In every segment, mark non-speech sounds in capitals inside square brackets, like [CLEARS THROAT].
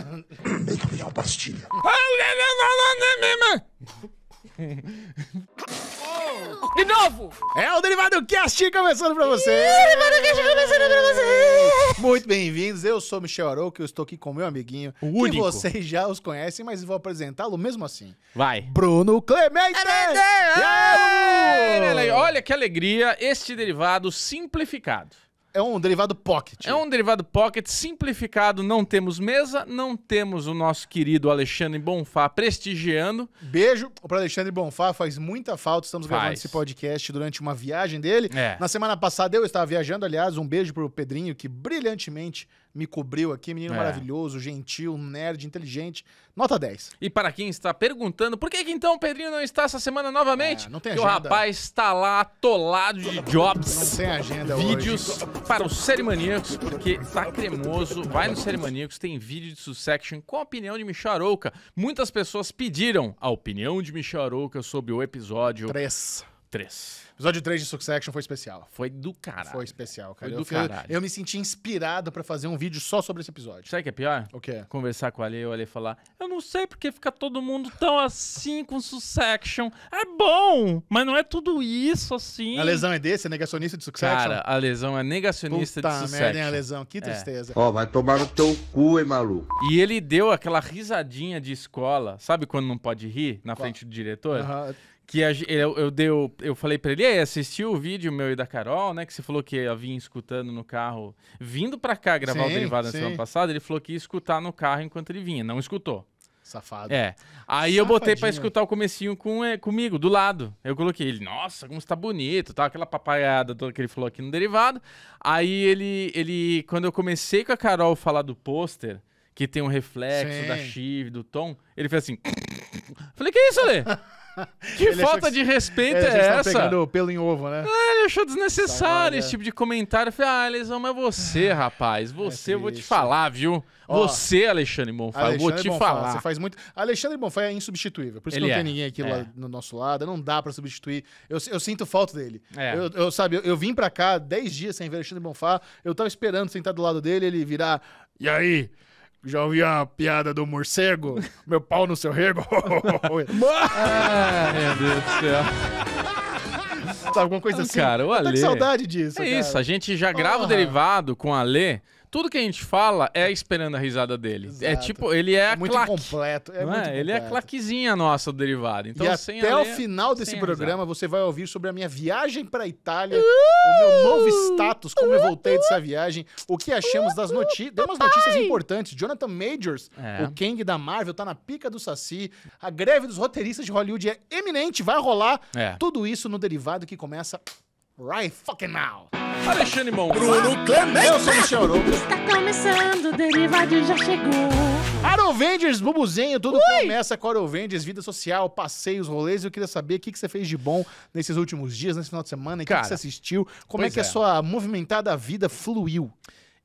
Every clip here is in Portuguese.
Eu tomei uma pastilha. [LAUGHS] De novo! É o Derivado Cast começando pra você! Derivado Cast começando pra você! Muito bem-vindos, eu sou Michel Arouca, eu estou aqui com meu amiguinho, o único. que vocês já os conhecem, mas vou apresentá-lo mesmo assim. Vai! Bruno Clemente! Olha que alegria, este derivado simplificado. É um derivado pocket. É um derivado pocket simplificado. Não temos mesa, não temos o nosso querido Alexandre Bonfá prestigiando. Beijo para Alexandre Bonfá, faz muita falta. Estamos faz. gravando esse podcast durante uma viagem dele. É. Na semana passada eu estava viajando, aliás, um beijo para o Pedrinho que brilhantemente me cobriu aqui, menino é. maravilhoso, gentil, nerd, inteligente. Nota 10. E para quem está perguntando, por que, que então o Pedrinho não está essa semana novamente? É, não tem agenda. o rapaz está lá atolado de jobs. Não tem agenda Vídeos hoje. para os Serimaníacos, porque tá cremoso. Vai no Serimaníacos, tem vídeo de Sussection com a opinião de Michel Arouca. Muitas pessoas pediram a opinião de Michel Arouca sobre o episódio... 3 3. episódio 3 de Succession foi especial. Foi do caralho. Foi especial, cara. Foi do eu, caralho. Eu, eu me senti inspirado para fazer um vídeo só sobre esse episódio. Sabe o que é pior? O quê? Conversar com a Ale, o Ale falar, eu não sei porque fica todo mundo tão assim com Succession. É bom, mas não é tudo isso assim. A lesão é desse? É negacionista de Succession? Cara, a lesão é negacionista Puta de Succession. merda, hein, a lesão? Que é. tristeza. Ó, é. oh, vai tomar no teu cu, hein, maluco. E ele deu aquela risadinha de escola, sabe quando não pode rir na Qual? frente do diretor? Aham. Uhum que a, eu, eu, deu, eu falei para ele, assistiu o vídeo meu e da Carol, né? Que você falou que eu vinha escutando no carro, vindo para cá gravar sim, o derivado na semana passada, ele falou que ia escutar no carro enquanto ele vinha. Não escutou. Safado. É. Aí Safadinho. eu botei para escutar o comecinho com, é, comigo, do lado. Eu coloquei ele, nossa, como está bonito, tá? Aquela papaiada toda que ele falou aqui no derivado. Aí ele, ele quando eu comecei com a Carol falar do pôster, que tem um reflexo Sim. da Chive, do Tom, ele fez assim. [LAUGHS] Falei, que é isso, Ale? [LAUGHS] [LAUGHS] Que ele falta que... de respeito é essa? pegando pelo em ovo, né? Ah, ele achou desnecessário esse é. tipo de comentário. Eu falei, ah, Alisson, mas você, é rapaz, você, é eu vou te falar, viu? Ó, você, Alexandre Bonfá, eu vou te Bonfá, falar. Você faz muito... Alexandre Bonfá é insubstituível, por isso ele que não é. tem ninguém aqui é. no nosso lado, não dá para substituir. Eu, eu, sinto falta dele. É. Eu, eu, sabe, eu, eu vim para cá 10 dias sem ver Alexandre Bonfá, eu tava esperando sentar do lado dele, ele virar... E aí? Já ouviu a piada do morcego? [LAUGHS] Meu pau no seu rego? ah, [LAUGHS] meu Deus do céu. Sabe, alguma coisa ah, assim. Cara, o Ale... Eu tô com saudade disso. É cara. isso, a gente já grava o derivado com a Lê. Tudo que a gente fala é esperando a risada dele. É Exato. É tipo, ele é, a é muito claque, completo. É, é? Muito Ele é claquezinha nossa do derivado. Então, e até o final desse programa você vai ouvir sobre a minha viagem para Itália, uh! o meu novo status, como eu voltei dessa viagem, o que achamos das notícias. umas notícias importantes. Jonathan Majors, é. o Kang da Marvel, tá na pica do Saci. A greve dos roteiristas de Hollywood é eminente, vai rolar. É. Tudo isso no derivado que começa right fucking now. Alexandre Mons. Bruno Clemente. Eu sou Michel Arouca. Está começando, o Derivado já chegou. Arovendes, Bubuzinho, tudo Ui. começa com Arovendes, vida social, passeios, rolês. Eu queria saber o que, você fez de bom nesses últimos dias, nesse final de semana, o que, que você assistiu, como é que é. a sua movimentada vida fluiu.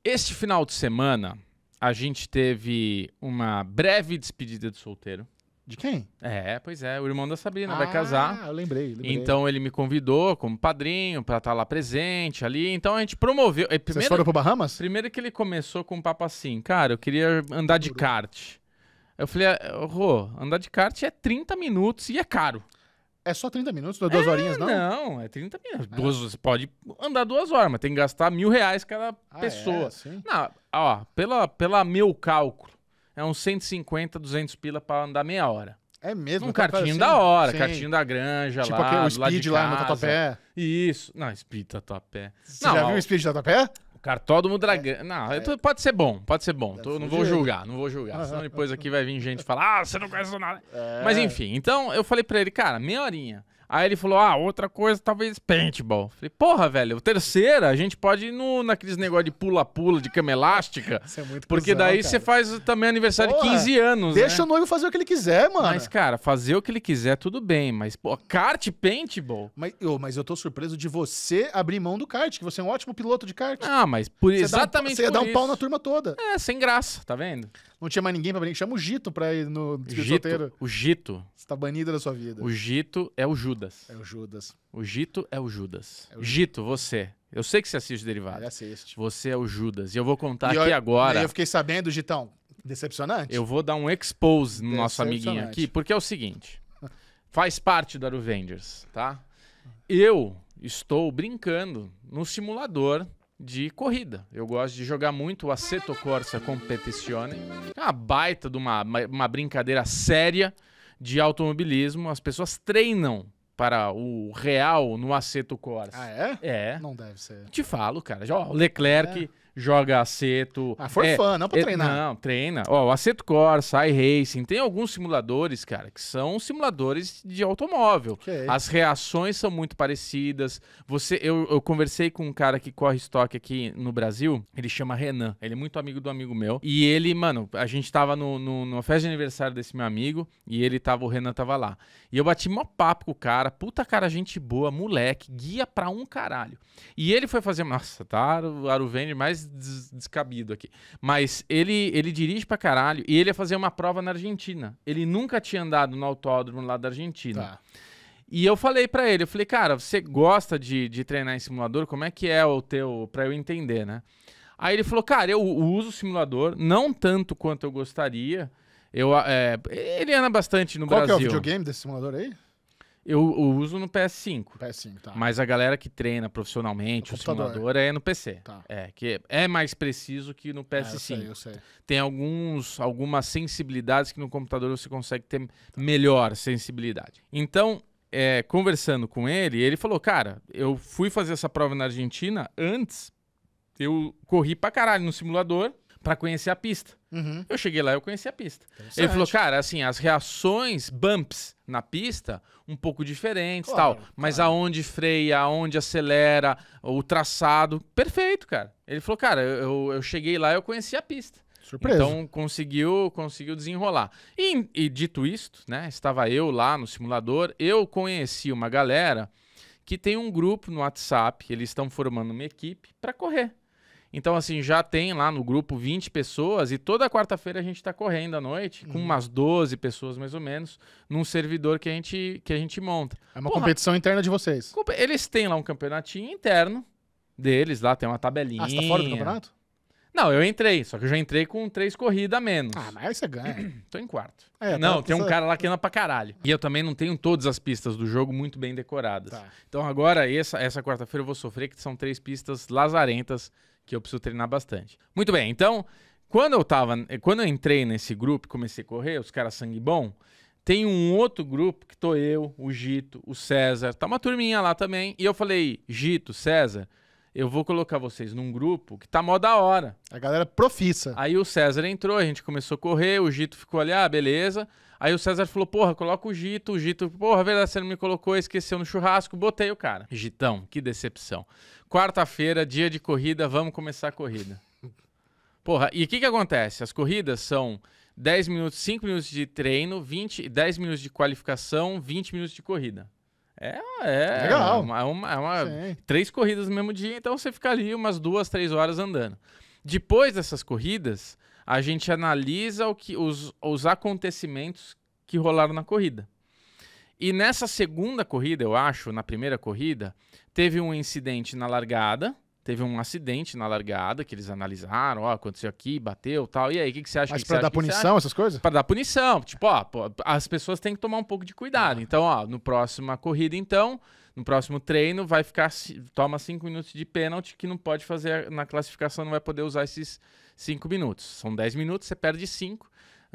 Este final de semana, a gente teve uma breve despedida de solteiro. De quem? É, pois é, o irmão da Sabrina ah, vai casar. Ah, eu lembrei, lembrei, Então ele me convidou como padrinho para estar tá lá presente ali. Então a gente promoveu. Eh, primeiro, Vocês foram pro Bahamas? Primeiro que ele começou com um papo assim, cara, eu queria andar de kart. Eu falei, ah, eh, Rô, andar de kart é 30 minutos e é caro. É só 30 minutos? Não é duas é, horinhas, não? Não, é 30 minutos. É. Duas, você pode andar duas horas, mas tem que gastar mil reais cada ah, é? pessoa. É, Não, ó, pela, pela meu cálculo, é uns 150, 200 pila para andar meia hora. É mesmo? Um cartinho assim? da hora, Sim. cartinho da granja tipo lá. Tipo aquele speed de lá, no lá no Tatuapé. Isso. Não, speed Tatuapé. Você não, já viu o speed Tatuapé? Cartódromo Dragão. É, não, é. Então pode ser bom, pode ser bom. Tô, não vou julgar, não vou julgar. Senão [LAUGHS] depois aqui vai vir gente falar, ah, você não conhece nada. É. Mas enfim, então eu falei pra ele, cara, meia horinha. Aí ele falou: Ah, outra coisa, talvez paintball. Falei, porra, velho, terceira, a gente pode ir no, naqueles negócio de pula-pula, de cama elástica. Isso é muito Porque cruzão, daí cara. você faz também aniversário porra, de 15 anos. Né? Deixa né? o noivo fazer o que ele quiser, mano. Mas, cara, fazer o que ele quiser, tudo bem. Mas, pô, kart paintball. Mas, oh, mas eu tô surpreso de você abrir mão do kart, que você é um ótimo piloto de kart. Ah, mas por você exatamente. um, você ia dar um pau na turma toda. É, sem graça, tá vendo? Não tinha mais ninguém pra brincar. Chama o Gito pra ir no Gito, solteiro. O Gito. Você tá banido da sua vida. O Gito é o Judas. É o Judas. O Gito é o Judas. É o Gito. Gito, você. Eu sei que você assiste o Derivado. Ele assiste. Você é o Judas. E eu vou contar e aqui eu, agora. Eu fiquei sabendo, Gitão. Decepcionante. Eu vou dar um expose no nosso amiguinho aqui, porque é o seguinte. [LAUGHS] Faz parte da Avengers tá? Eu estou brincando no simulador de corrida. Eu gosto de jogar muito o Aceto Corsa Competizione. É uma baita de uma, uma brincadeira séria de automobilismo. As pessoas treinam para o Real no Aceto Corsa. Ah, é? É. Não deve ser. Te falo, cara. Já, ó, Leclerc... É joga aceto. Ah, for é, fã, não pra é, treinar. Não, treina. Ó, o Aceto Corsa, iRacing, tem alguns simuladores, cara, que são simuladores de automóvel. Okay. As reações são muito parecidas. Você, eu, eu conversei com um cara que corre estoque aqui no Brasil, ele chama Renan. Ele é muito amigo do amigo meu. E ele, mano, a gente tava no, no, numa festa de aniversário desse meu amigo e ele tava, o Renan tava lá. E eu bati mó papo com o cara, puta cara, gente boa, moleque, guia pra um caralho. E ele foi fazer, nossa, tá, Aruvende, mas des descabido aqui. Mas ele, ele dirige pra caralho e ele ia fazer uma prova na Argentina. Ele nunca tinha andado no autódromo lá da Argentina. Tá. E eu falei para ele, eu falei, cara, você gosta de, de treinar em simulador? Como é que é o teu, pra eu entender, né? Aí ele falou, cara, eu uso o simulador, não tanto quanto eu gostaria. Eu, é, ele anda bastante no Qual Brasil. Qual é o videogame desse simulador aí? Eu, eu, uso no PS5. PS5, tá. Mas a galera que treina profissionalmente, o, o simulador, é no PC. Tá. É, que é mais preciso que no PS5. É, eu sei, eu sei. Tem alguns, algumas sensibilidades que no computador você consegue ter tá. melhor sensibilidade. Então, é, conversando com ele, ele falou: Cara, eu fui fazer essa prova na Argentina antes, eu corri pra caralho no simulador para conhecer a pista. Uhum. Eu cheguei lá, eu conheci a pista. Ele falou, cara, assim, as reações bumps na pista, um pouco diferentes claro, tal. Mas claro. aonde freia, aonde acelera, o traçado, perfeito, cara. Ele falou, cara, eu, eu cheguei lá, eu conheci a pista. Surpresa. Então conseguiu, conseguiu desenrolar. E, e dito isto, né, estava eu lá no simulador, eu conheci uma galera que tem um grupo no WhatsApp, eles estão formando uma equipe para correr. Então, assim, já tem lá no grupo 20 pessoas e toda quarta-feira a gente está correndo à noite, com uhum. umas 12 pessoas mais ou menos, num servidor que a gente, que a gente monta. É uma Porra, competição interna de vocês. Eles têm lá um campeonatinho interno deles, lá tem uma tabelinha. Ah, você tá fora do campeonato? Não, eu entrei, só que eu já entrei com três corridas a menos. Ah, mas aí você ganha. [CLEARS THROAT] Tô em quarto. É, tá não, tem um cara lá que anda pra caralho. E eu também não tenho todas as pistas do jogo muito bem decoradas. Tá. Então agora, essa, essa quarta-feira eu vou sofrer, que são três pistas lazarentas que eu preciso treinar bastante. Muito bem, então, quando eu tava, quando eu entrei nesse grupo, comecei a correr, os caras sangue bom, tem um outro grupo que tô eu, o Gito, o César, tá uma turminha lá também, e eu falei, Gito, César, eu vou colocar vocês num grupo que tá mó da hora. A galera profissa. Aí o César entrou, a gente começou a correr, o Gito ficou ali, ah, beleza. Aí o César falou, porra, coloca o Gito. O Gito, porra, verdade, você não me colocou, esqueceu no churrasco. Botei o cara. Gitão, que decepção. Quarta-feira, dia de corrida, vamos começar a corrida. [LAUGHS] Porra, e o que que acontece? As corridas são 10 minutos, 5 minutos de treino, 20, 10 minutos de qualificação, 20 minutos de corrida. É, é legal. uma, é uma, é uma é três corridas no mesmo dia, então você fica ali umas duas, três horas andando. Depois dessas corridas, a gente analisa o que, os, os acontecimentos que rolaram na corrida. E nessa segunda corrida, eu acho, na primeira corrida, teve um incidente na largada, teve um acidente na largada que eles analisaram, ó, aconteceu aqui, bateu, tal. E aí, o que, que você acha? Mas para dar punição, essas coisas? Para dar punição, tipo, ó, as pessoas têm que tomar um pouco de cuidado. Ah. Então, ó, no próxima corrida, então, no próximo treino vai ficar toma cinco minutos de pênalti que não pode fazer na classificação, não vai poder usar esses cinco minutos. São 10 minutos, você perde cinco.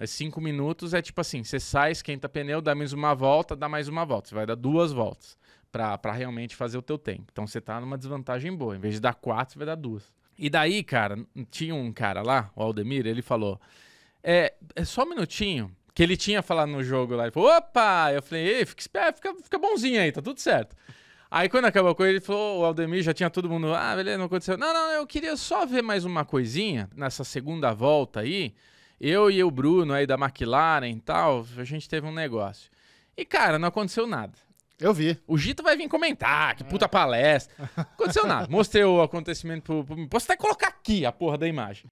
Cinco minutos é tipo assim, você sai, esquenta pneu, dá mais uma volta, dá mais uma volta. Você vai dar duas voltas para realmente fazer o teu tempo. Então você tá numa desvantagem boa. Em vez de dar quatro, você vai dar duas. E daí, cara, tinha um cara lá, o Aldemir, ele falou: é, é só um minutinho. Que ele tinha falado no jogo lá. Ele falou, opa! Eu falei, ei, fica, esperto, fica, fica bonzinho aí, tá tudo certo. Aí quando acabou a coisa, ele falou, o Aldemir já tinha todo mundo, ah, beleza, não aconteceu. Não, não, eu queria só ver mais uma coisinha nessa segunda volta aí. Eu e o Bruno aí da McLaren e tal, a gente teve um negócio. E cara, não aconteceu nada. Eu vi. O Gito vai vir comentar, ah, que puta é. palestra. Não aconteceu nada. Mostrei o acontecimento pro, pro. Posso até colocar aqui a porra da imagem.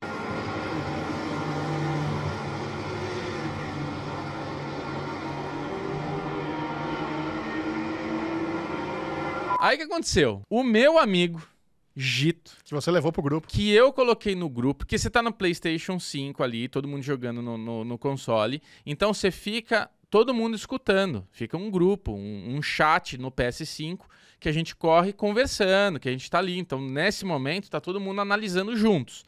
Aí o que aconteceu? O meu amigo, Gito. Que você levou pro grupo. Que eu coloquei no grupo, que você tá no PlayStation 5 ali, todo mundo jogando no, no, no console. Então você fica todo mundo escutando. Fica um grupo, um, um, chat no PS5 que a gente corre conversando, que a gente está ali. Então, nesse momento, tá todo mundo analisando juntos.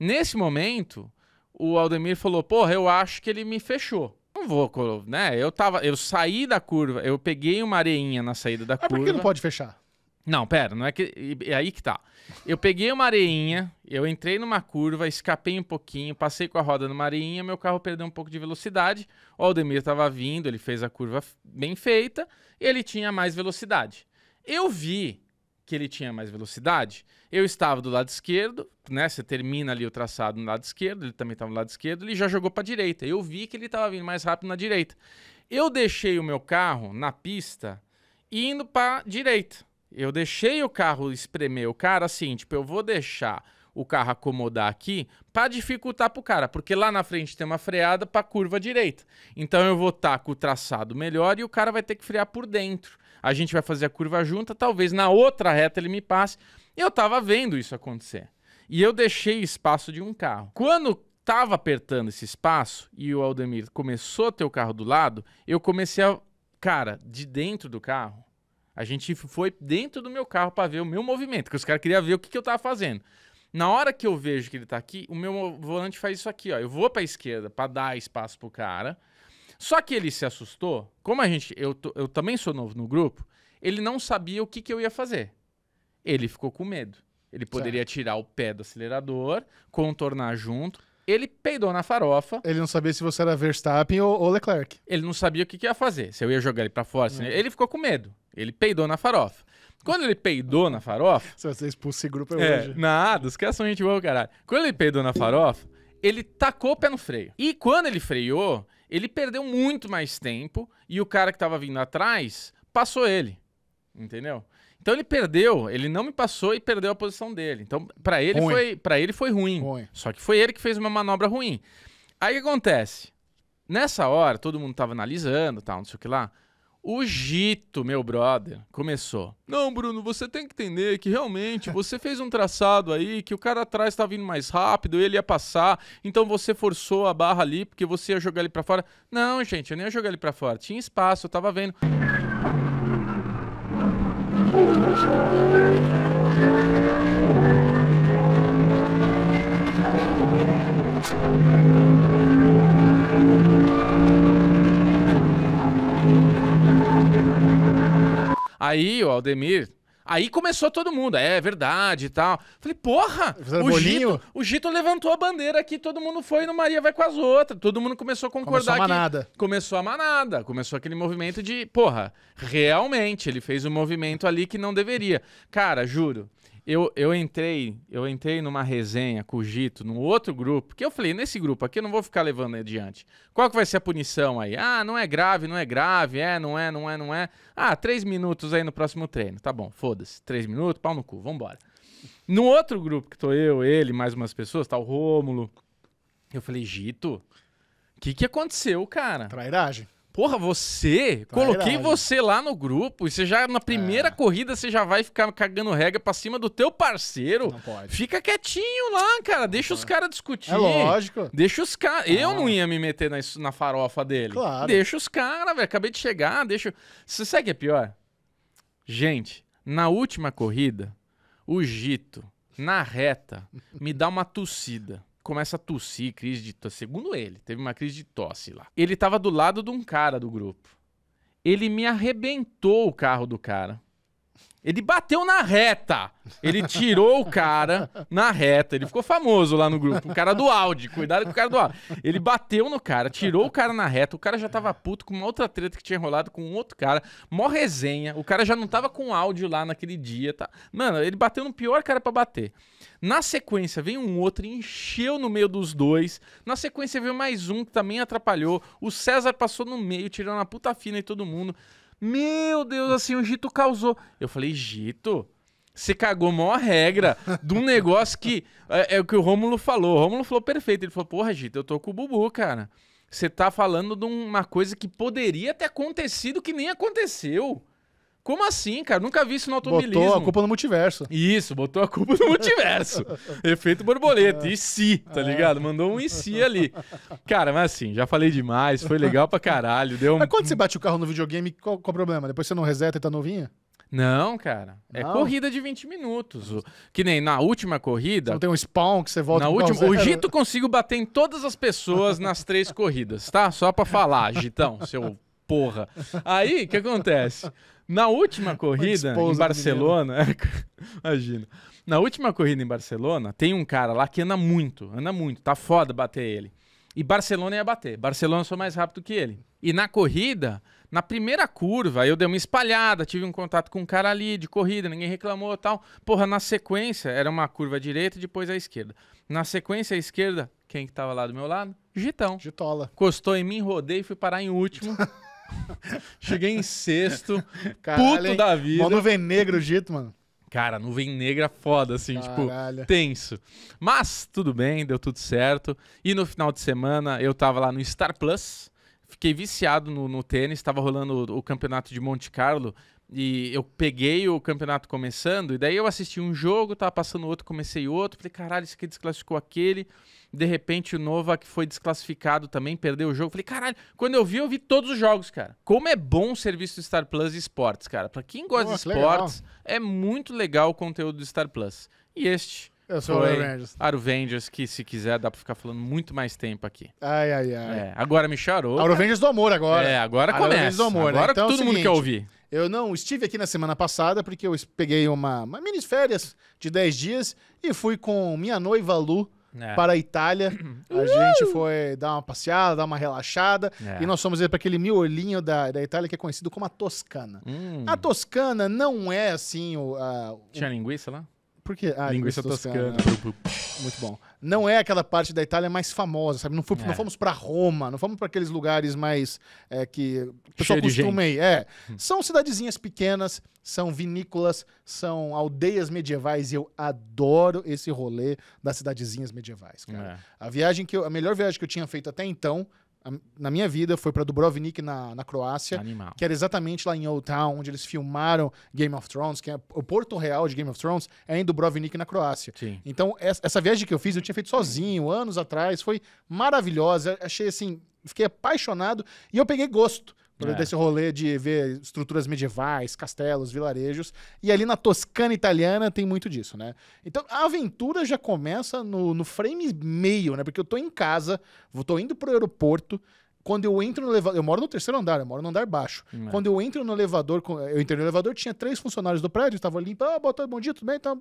Nesse momento, o Aldemir falou: Porra, eu acho que ele me fechou. Não vou, né? Eu tava, eu saí da curva, eu peguei uma areinha na saída da Mas curva. Mas por que não pode fechar? Não, pera, não é que é aí que tá. Eu peguei uma areinha, eu entrei numa curva, escapei um pouquinho, passei com a roda numa areinha, meu carro perdeu um pouco de velocidade. O Aldemir tava vindo, ele fez a curva bem feita, ele tinha mais velocidade. Eu vi que ele tinha mais velocidade. Eu estava do lado esquerdo, né? Você termina ali o traçado no lado esquerdo, ele também estava no lado esquerdo, ele já jogou para a direita. Eu vi que ele estava vindo mais rápido na direita. Eu deixei o meu carro na pista indo para direita. Eu deixei o carro espremer o cara assim, tipo, eu vou deixar o carro acomodar aqui para dificultar pro cara, porque lá na frente tem uma freada para curva direita. Então eu vou estar tá com o traçado melhor e o cara vai ter que frear por dentro a gente vai fazer a curva junta, talvez na outra reta ele me passe. Eu estava vendo isso acontecer. E eu deixei espaço de um carro. Quando estava apertando esse espaço e o Aldemir começou a ter o carro do lado, eu comecei a. Cara, de dentro do carro, a gente foi dentro do meu carro para ver o meu movimento, porque os caras queriam ver o que, que eu estava fazendo. Na hora que eu vejo que ele tá aqui, o meu volante faz isso aqui, ó. Eu vou pra esquerda para dar espaço pro cara. Só que ele se assustou. Como a gente, eu, eu também sou novo no grupo, ele não sabia o que, que eu ia fazer. Ele ficou com medo. Ele poderia certo. tirar o pé do acelerador, contornar junto. Ele peidou na farofa. Ele não sabia se você era Verstappen ou, ou Leclerc. Ele não sabia o que, que, ia fazer. Se eu ia jogar ele pra fora. Hum. Ele ficou com medo. Ele peidou na farofa. Quando ele peidou na farofa. Se você expulsa esse grupo, eu é, é, hoje. Nada, os caras são gente boa, caralho. Quando ele peidou na farofa, ele tacou o pé no freio. E quando ele freou, ele perdeu muito mais tempo e o cara que estava vindo atrás passou ele. Entendeu? Então ele perdeu, ele não me passou e perdeu a posição dele. Então para ele ruim. foi, para ele foi ruim. ruim. Só que foi ele que fez uma manobra ruim. Aí o que acontece? Nessa hora todo mundo tava analisando, tal, não sei o que lá. O Gito, meu brother, começou. Não, Bruno, você tem que entender que realmente você [LAUGHS] fez um traçado aí que o cara atrás tá vindo mais rápido, ele ia passar, então você forçou a barra ali porque você ia jogar ele para fora. Não, gente, eu nem ia jogar ele para fora. Tinha espaço, eu tava vendo. Aí o Aldemir. Aí começou todo mundo, é, é, verdade e tal. Falei, porra! O Gito, o Gito levantou a bandeira aqui, todo mundo foi no Maria vai com as outras. Todo mundo começou a Começou concordar. a que- manada. Começou a manada. Começou aquele movimento de, porra, realmente, ele fez um movimento ali que não deveria. Cara, juro eu, eu entrei, eu entrei numa resenha com o Gito, num outro grupo, que eu falei, nesse grupo aqui eu não vou ficar levando adiante. Qual que vai ser a punição aí? Ah, não é grave, não é grave, é, não é, não é, não é. Ah, três minutos aí no próximo treino. Tá bom, foda-se. Três minutos, pau no cu, vambora. No outro grupo que tô eu, ele, mais umas pessoas, tá o Rômulo. Eu falei, Gito, o que que aconteceu, cara? Trairagem. Porra, você? Tá coloquei você lá no grupo e você já, na primeira é. corrida, você já vai ficar cagando regra pra cima do teu parceiro. Não pode. Fica quietinho lá, cara. Não deixa pode. os caras é discutir. É lógico. Deixa os caras. Ah. Eu não ah. ia me meter na, na farofa dele. Claro. Deixa os caras, velho. Acabei de chegar, deixa. Você sabe o que é pior? Gente, na última corrida, o Gito, na reta, me dá uma tossida começa a tossir, crise de tosse. Segundo ele, teve uma crise de tosse lá. Ele tava do lado de um cara do grupo. Ele me arrebentou o carro do cara. Ele bateu na reta. Ele tirou o cara na reta. Ele ficou famoso lá no grupo. O cara do Audi. Cuidado com o cara do Audi. Ele bateu no cara, tirou o cara na reta. O cara já tava puto com uma outra treta que tinha enrolado com um outro cara. Mó resenha. O cara já não tava com áudio lá naquele dia. Tá? Mano, ele bateu no pior cara para bater. Na sequência vem um outro, encheu no meio dos dois. Na sequência veio mais um que também atrapalhou. O César passou no meio, tirando a puta fina e todo mundo. Meu Deus, assim, o Gito causou. Eu falei, Gito, você cagou a maior regra de um negócio que. É, é, o que o Rômulo falou. O Rômulo falou perfeito. Ele falou, porra, Gito, eu tô com o Bubu, cara. Você tá falando de uma coisa que poderia ter acontecido que nem aconteceu. Como assim, cara? Nunca vi isso no automobilismo. Botou a culpa no multiverso. Isso, botou a culpa no multiverso. [LAUGHS] Efeito borboleta. É. E se, tá é. ligado? Mandou um e se ali. Cara, mas assim, já falei demais, foi legal pra caralho. Deu um... Mas quando você bate o carro no videogame, qual, qual o problema? Depois você não reseta e tá novinha? Não, cara. É não. corrida de 20 minutos. que nem na última corrida. Não tem um spawn que você volta na última. O Gito consigo bater em todas as pessoas nas três corridas, tá? Só pra falar, Gitão, seu porra. Aí, o que acontece? Na última corrida em Barcelona, [LAUGHS] imagina. Na última corrida em Barcelona, tem um cara lá que anda muito, anda muito, tá foda bater ele. E Barcelona ia bater. Barcelona sou mais rápido que ele. E na corrida, na primeira curva, eu dei uma espalhada, tive um contato com um cara ali de corrida, ninguém reclamou tal. Porra, na sequência, era uma curva direita e depois a esquerda. Na sequência, à esquerda, quem que tava lá do meu lado? Gitão. Gitola. Costou em mim, rodei e fui parar em último. [LAUGHS] [LAUGHS] Cheguei em sexto, Caralho, puto hein? da vida. Uma nuvem negra o Gito, mano. Cara, nuvem negra é foda, assim, tipo, Caralho. tipo, tenso. Mas tudo bem, deu tudo certo. E no final de semana eu tava lá no Star Plus, fiquei viciado no, no tênis, tava rolando o, o campeonato de Monte Carlo. E eu peguei o campeonato começando, e daí eu assisti um jogo, tava passando outro, comecei outro. Falei, caralho, esse aqui desclassificou aquele. De repente o Nova, que foi desclassificado também, perdeu o jogo. Falei, caralho, quando eu vi, eu vi todos os jogos, cara. Como é bom o serviço do Star Plus e esportes, cara. Pra quem gosta Pô, de esportes, é muito legal o conteúdo do Star Plus. E este. Eu sou Foi o Arvengers. Arvengers, que se quiser dá pra ficar falando muito mais tempo aqui. Ai, ai, ai. É, agora me charou. Arvengers do amor agora. É, agora Arvengers começa. do amor, né? agora né? então, é todo é seguinte, mundo quer ouvir. Eu não estive aqui na semana passada porque eu peguei uma, uma mini férias de 10 dias e fui com minha noiva Lu é. para a Itália. [CLEARS THROAT] A gente foi dar uma passeada, dar uma relaxada é. e nós fomos para aquele miolinho da, da Itália que é conhecido como a Toscana. Hum. A Toscana não é assim o. A, o... Tinha linguiça lá? Por quê? Ah, linguiça, linguiça toscana. toscana. Muito bom não é aquela parte da Itália mais famosa, sabe? Não, é. não fomos para Roma, não fomos para aqueles lugares mais é, que o pessoal costuma ir. É. Hum. São cidadezinhas pequenas, são vinícolas, são aldeias medievais e eu adoro esse rolê das cidadezinhas medievais, cara. É. A viagem que eu, a melhor viagem que eu tinha feito até então na minha vida foi para Dubrovnik, na, na Croácia, Animal. que era exatamente lá em Old Town, onde eles filmaram Game of Thrones, que é o Porto Real de Game of Thrones, é em Dubrovnik, na Croácia. Sim. Então, essa viagem que eu fiz, eu tinha feito sozinho, anos atrás, foi maravilhosa. Achei assim, fiquei apaixonado e eu peguei gosto. É. Desse rolê de ver estruturas medievais, castelos, vilarejos. E ali na Toscana italiana tem muito disso, né? Então a aventura já começa no, no frame meio, né? Porque eu tô em casa, vou, tô indo pro aeroporto, quando eu entro no elevador, eu moro no terceiro andar, eu moro no andar baixo. Não. É. Quando eu entro no elevador, eu entrei no elevador, tinha três funcionários do prédio, estavam ali, ah, bota, bom dia, tudo bem, tá,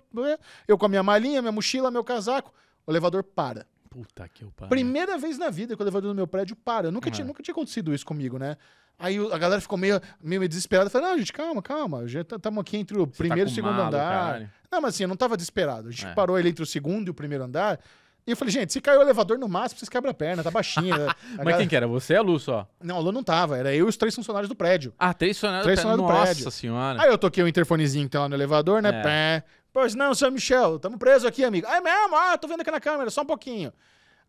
Eu com a minha malinha, minha mochila, meu casaco. O elevador para. Puta que eu pariu. Primeira vez na vida que o elevador do meu prédio para. Eu nunca, é. tinha, nunca tinha acontecido isso comigo, né? Aí a galera ficou meio, meio desesperada. Falei, não, gente, calma, calma. Já estamos tá, aqui entre o Você tá primeiro tá e o segundo malo, andar. Não, mas assim, eu não estava desesperado. A gente é. parou ali entre o segundo e o primeiro andar. E eu falei, gente, se caiu o elevador no máximo, vocês quebram a perna, tá baixinha. [LAUGHS] mas galera... quem que era? Você e a Lu só? Não, a Lu não tava. Era eu e os três funcionários do prédio. Ah, três funcionários, três funcionários do prédio. Nossa senhora. Aí eu toquei o interfonezinho então lá no elevador, né? É. Pé. Pois não, seu Michel, estamos presos aqui, amigo. Ah, é mesmo? Ah, tô vendo aqui na câmera, só um pouquinho.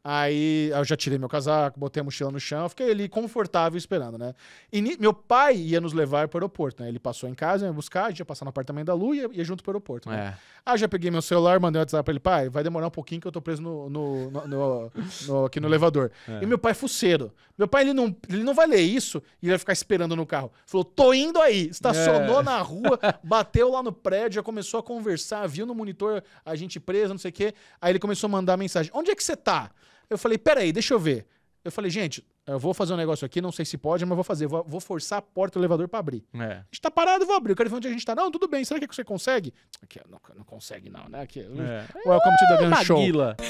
Aí eu já tirei meu casaco, botei a mochila no chão, fiquei ali confortável esperando, né? E meu pai ia nos levar para o aeroporto, né? Ele passou em casa, ia buscar, a gente ia passar no apartamento da Lu e ia, ia junto para o aeroporto. Né? É. Aí ah, já peguei meu celular, mandei um WhatsApp para ele, pai, vai demorar um pouquinho que eu tô preso no, no, no, no aqui no elevador. É. E meu pai fuceiro. Meu pai, ele não, ele não vai ler isso e ele vai ficar esperando no carro. Falou, tô indo aí. Estacionou é. na rua, bateu lá no prédio, já começou a conversar, viu no monitor a gente presa, não sei o quê. Aí ele começou a mandar mensagem, onde é que você tá? Eu falei, peraí, deixa eu ver. Eu falei, gente, eu vou fazer um negócio aqui, não sei se pode, mas vou fazer. Vou, vou forçar a porta do elevador para abrir. É. A gente tá parado, vou abrir. O cara ver onde a gente tá. Não, tudo bem, será é que você consegue? Aqui, não, não consegue, não, né? Aqui, é. Welcome uh, to the Gun Show.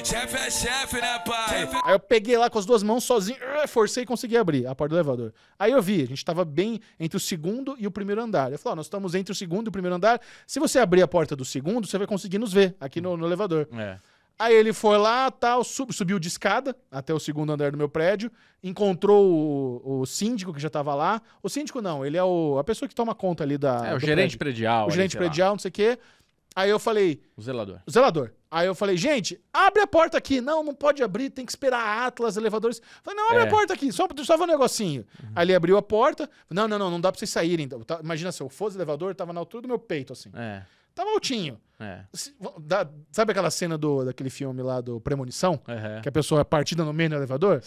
Chefe é chefe, né, pai? Aí eu peguei lá com as duas mãos sozinho, eh, forcei e consegui abrir a porta do elevador. Aí eu vi, a gente tava bem entre o segundo e o primeiro andar. Eu falei, ó, nós estamos entre o segundo e o primeiro andar. Se você abrir a porta do segundo, você vai conseguir nos ver aqui no, no elevador. É. Aí ele foi lá, tal, sub, subiu de escada até o segundo andar do meu prédio, encontrou o, o síndico que já estava lá. O síndico não, ele é o, a pessoa que toma conta ali da. É, o gerente prédio. predial. O gerente predial, lá. não sei o quê. Aí eu falei. O zelador. O zelador. Aí eu falei, gente, abre a porta aqui. Não, não pode abrir, tem que esperar a Atlas, elevadores. falei, não, abre é. a porta aqui, só, só um negocinho. Uhum. Aí ele abriu a porta. Não, não, não, não dá pra vocês saírem. Então. Tá, imagina se eu fosse elevador, tava na altura do meu peito, assim. É. Tava tá altinho. É. da, sabe aquela cena do, daquele filme lá do Premonição? Uhum. Que a pessoa é partida no meio do elevador?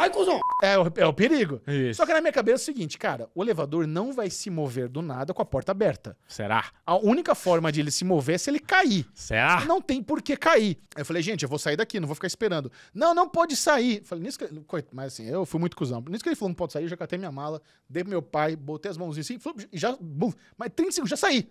Vai, cuzão! É o, é o perigo. Isso. Só que na minha cabeça é o seguinte, cara, o elevador não vai se mover do nada com a porta aberta. Será? A única forma de ele se mover é se ele cair. Será? Não tem por que cair. eu falei, gente, eu vou sair daqui, não vou ficar esperando. Não, não pode sair. Eu falei, nisso que... Mas assim, eu fui muito cuzão. Nisso que ele falou, não pode sair, eu já catei minha mala, dei pro meu pai, botei as mãozinhas assim, e já... Bum, mas 30 segundos, já saí.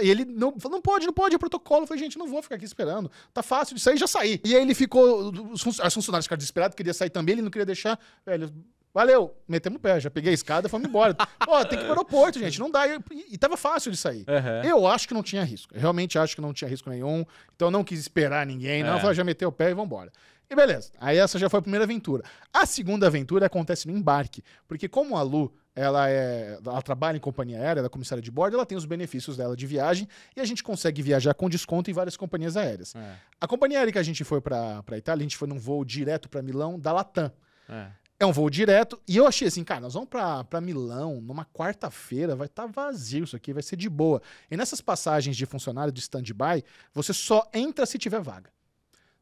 E ele não, não pode, não pode, é protocolo. Eu falei, gente, não vou ficar aqui esperando. Tá fácil de sair, já saí. E aí ele ficou, os funcionários ficaram desesperados, queria sair também, ele não queria deixar. Velho, valeu, metemos o pé, já peguei a escada, fomos embora. [LAUGHS] Ó, tem que ir pro aeroporto, gente, não dá. E, e tava fácil de sair. Uhum. Eu acho que não tinha risco. Eu realmente acho que não tinha risco nenhum. Então eu não quis esperar ninguém, não. É. Eu falei, já meteu o pé e vambora. embora. E beleza. Aí essa já foi a primeira aventura. A segunda aventura acontece no embarque, porque como a Lu ela, é, ela trabalha em companhia aérea, ela é comissária de bordo, ela tem os benefícios dela de viagem e a gente consegue viajar com desconto em várias companhias aéreas. É. A companhia aérea que a gente foi para Itália, a gente foi num voo direto para Milão da Latam. É. é. um voo direto e eu achei assim, cara, nós vamos para Milão numa quarta-feira, vai estar tá vazio isso aqui, vai ser de boa. E nessas passagens de funcionário de stand-by, você só entra se tiver vaga.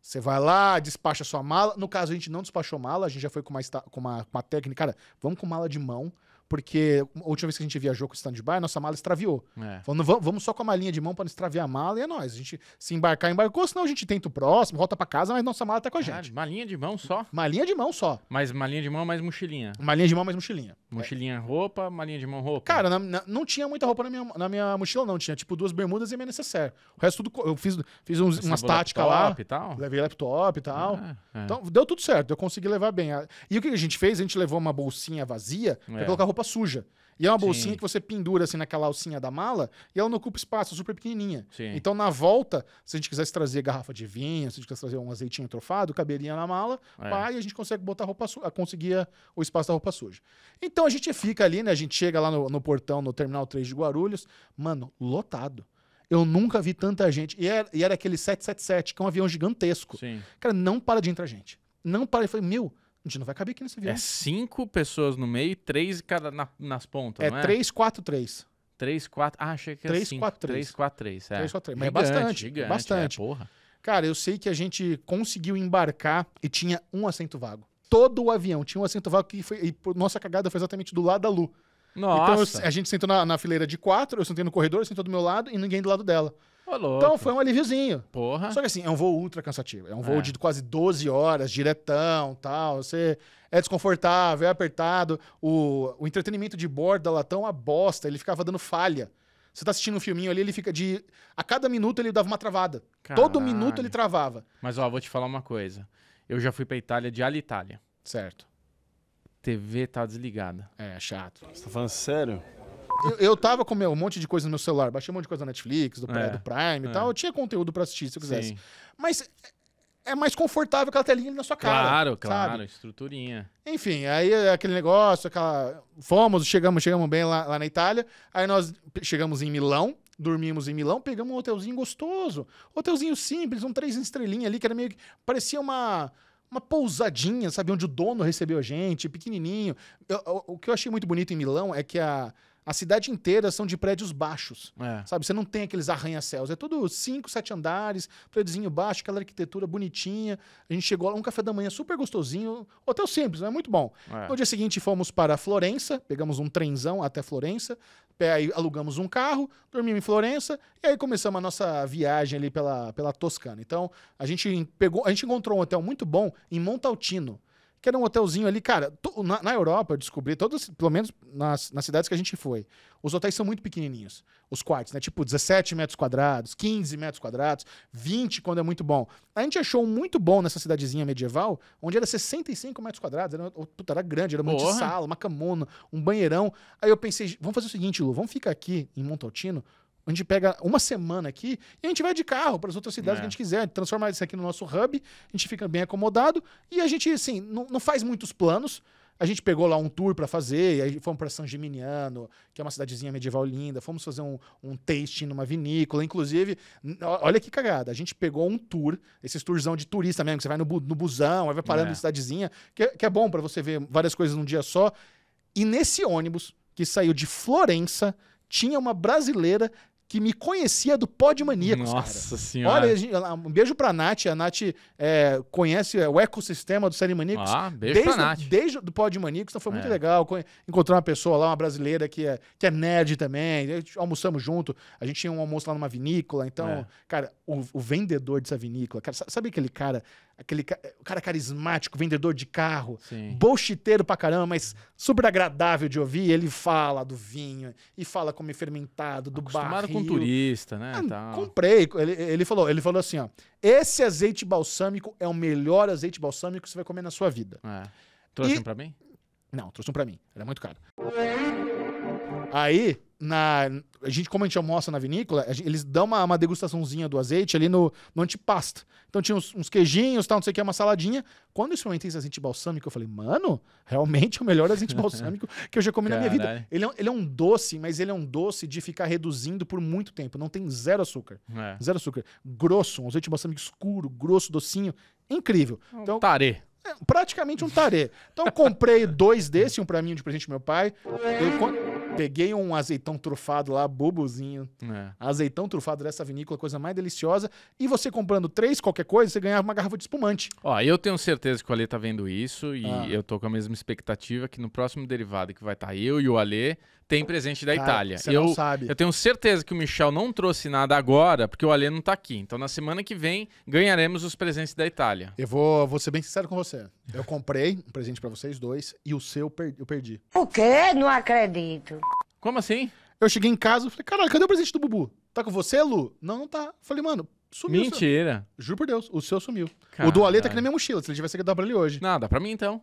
Você vai lá, despacha sua mala. No caso, a gente não despachou mala, a gente já foi com uma, com uma, com uma técnica. Cara, vamos com mala de mão porque a última vez que a gente viajou com o stand-by, nossa mala extraviou. É. Falando, vamos só com a malinha de mão para não extraviar a mala e é nós. A gente se embarcar, embarcou, senão a gente tenta o próximo, volta para casa, mas nossa mala tá com a gente. Ah, malinha de mão só? Malinha de mão só. Mas malinha de mão é mais mochilinha. Malinha de mão é mais mochilinha. É. Mochilinha é. roupa, malinha de mão roupa. Cara, na, na, não tinha muita roupa na minha, na minha mochila, não. Tinha tipo duas bermudas e minha necessaire. O resto tudo. Eu fiz, fiz uns, umas táticas lá. E tal. Levei laptop e tal. é. Então deu tudo certo, eu consegui levar bem. E o que a gente fez? A gente levou uma bolsinha vazia é. pra colocar roupa roupa suja. E é uma bolsinha Sim. que você pendura assim naquela alcinha da mala e ela não ocupa espaço, é super pequenininha. Sim. Então na volta, se a gente quisesse trazer garrafa de vinho, se a gente quisesse trazer um azeitinho trofado, cabelinha na mala, é. e a gente consegue botar a roupa suja, conseguia o espaço da roupa suja. Então a gente fica ali, né? A gente chega lá no, no portão, no terminal 3 de Guarulhos, mano, lotado. Eu nunca vi tanta gente. E era, e era aquele 777, que é um avião gigantesco. Sim. Cara, não para de entrar gente. Não para. Eu falei, meu, gente não vai caber aqui nesse avião. É cinco pessoas no meio e três cada na, nas pontas, é não é? É três, quatro, três. três quatro Ah, achei que era 3, três quatro três três quatro três É. 3, Mas gigante, é bastante. Gigante, bastante. É, porra. Cara, eu sei que a gente conseguiu embarcar e tinha um assento vago. Todo o avião tinha um assento vago que foi. E nossa cagada foi exatamente do lado da Lu. Nossa. Então eu, a gente sentou na, na, fileira de quatro, eu sentei no corredor, sentou do meu lado e ninguém do lado dela então foi um alíviozinho. Porra. Só que assim, é um voo ultra cansativo. É um voo é. de quase 12 horas, diretão, tal. Você é desconfortável, é apertado. O, o entretenimento de bordo da Latam é uma bosta. Ele ficava dando falha. Você tá assistindo um filminho ali, ele fica de. A cada minuto ele dava uma travada. Caralho. Todo minuto ele travava. Mas ó, vou te falar uma coisa. Eu já fui pra Itália de Alitalia. Certo. TV tá desligada. É, chato. Você tá falando sério? eu, eu tava com meu, um monte de coisa no meu celular. Baixei um monte de coisa na Netflix, do, é, do Prime é. e tal. Eu tinha conteúdo para assistir se eu quisesse. Sim. Mas é, é mais confortável aquela telinha ali na sua cara. Claro, claro, estruturinha. Enfim, aí é aquele negócio, aquela. Fomos, chegamos, chegamos bem lá, lá na Itália. Aí nós chegamos em Milão, dormimos em Milão, pegamos um hotelzinho gostoso. Hotelzinho simples, um três estrelinha ali, que era meio que. Parecia uma. Uma pousadinha, sabe? Onde o dono recebeu a gente, pequenininho. Eu, eu, o que eu achei muito bonito em Milão é que a, a cidade inteira são de prédios baixos. É. Sabe? Você não tem aqueles arranha-céus. É tudo cinco, sete andares, prédiozinho baixo, aquela arquitetura bonitinha. A gente chegou lá, um café da manhã super gostosinho. Hotel simples, é muito bom. É. No dia seguinte fomos para Florença, pegamos um trenzão até Florença, aí alugamos um carro, dormimos em Florença e aí começamos a nossa viagem ali pela, pela Toscana. Então, a gente pegou, a gente encontrou um hotel muito bom em Montaltino que era um hotelzinho ali. Cara, to, na, na, Europa eu descobri, todos, pelo menos nas, nas cidades que a gente foi, os hotéis são muito pequenininhos. Os quartos, né? Tipo 17 metros quadrados, 15 metros quadrados, 20 quando é muito bom. A gente achou um muito bom nessa cidadezinha medieval, onde era 65 metros quadrados. Era, puta, era grande, era uma sala, uma camona, um banheirão. Aí eu pensei, vamos fazer o seguinte, Lu, vamos ficar aqui em Montaltino a gente pega uma semana aqui e a gente vai de carro para as outras cidades é. que a é. gente quiser. transformar isso aqui no nosso hub, a gente fica bem acomodado e a gente, assim, não, não faz muitos planos. A gente pegou lá um tour para fazer, e aí fomos para São Geminiano, que é uma cidadezinha medieval linda, fomos fazer um, um tasting numa vinícola. Inclusive, olha que cagada, a gente pegou um tour, esses tourzão de turista mesmo, que você vai no, no busão, aí vai parando é. em cidadezinha, que, é, que é bom para você ver várias coisas num dia só. E nesse ônibus, que saiu de Florença, tinha uma brasileira que me conhecia do de Maníacos, Nossa cara. senhora. Olha, gente, um beijo pra Nath. A Nath é, conhece é, o ecossistema do Série Maníacos. Ah, beijo desde, pra Nath. Desde do de Maníacos, então foi muito é. legal. Encontrar uma pessoa lá, uma brasileira que é, que é nerd também. Almoçamos junto. A gente tinha um almoço lá numa vinícola. Então, é. cara, o, o vendedor dessa vinícola, cara, sabe aquele cara aquele eh, cara carismático, vendedor de carro, Sim. bolchiteiro pra caramba, mas super agradável de ouvir. Ele fala do vinho e fala como é fermentado, do Acostumado barril. com turista, né? Ah, Tal. Comprei. Ele, ele, falou, ele falou assim, ó, esse azeite balsâmico é o melhor azeite balsâmico que você vai comer na sua vida. É. Trouxe e... um pra mim? Não, trouxe um pra mim. Era muito caro. Aí, na a gente como a gente almoça na vinícola gente, eles dão uma, uma, degustaçãozinha do azeite ali no, no antipasto então tinha uns, uns queijinhos tal não sei o que uma saladinha quando eu experimentei esse azeite balsâmico eu falei mano realmente é o melhor azeite balsâmico que eu já comi Caralho. na minha vida ele é, ele é um doce mas ele é um doce de ficar reduzindo por muito tempo não tem zero açúcar é. zero açúcar grosso um azeite balsâmico escuro grosso docinho incrível um então tarê é praticamente um tarê então eu comprei dois desse um para mim um de presente do meu pai eu, Peguei um azeitão trufado lá, bobozinho. É. Azeitão trufado dessa vinícola, coisa mais deliciosa. E você comprando três, qualquer coisa, você ganhava uma garrafa de espumante. Ó, eu tenho certeza que o Ale tá vendo isso e ah. eu tô com a mesma expectativa que no próximo derivado que vai estar tá eu e o Ale tem presente da Itália. Você eu, não sabe. Eu tenho certeza que o Michel não trouxe nada agora, porque o Alê não tá aqui. Então, na semana que vem, ganharemos os presentes da Itália. Eu vou, vou ser bem sincero com você. Eu comprei um presente para vocês dois e o seu eu perdi. O quê? Não acredito. Como assim? Eu cheguei em casa e falei, caralho, cadê o presente do Bubu? Tá com você, Lu? Não, não tá. Falei, mano, sumiu. Mentira. Juro por Deus, o seu sumiu. Caralho. O do Alê tá aqui na minha mochila, se ele tivesse que dar pra ele hoje. Não, dá pra mim então.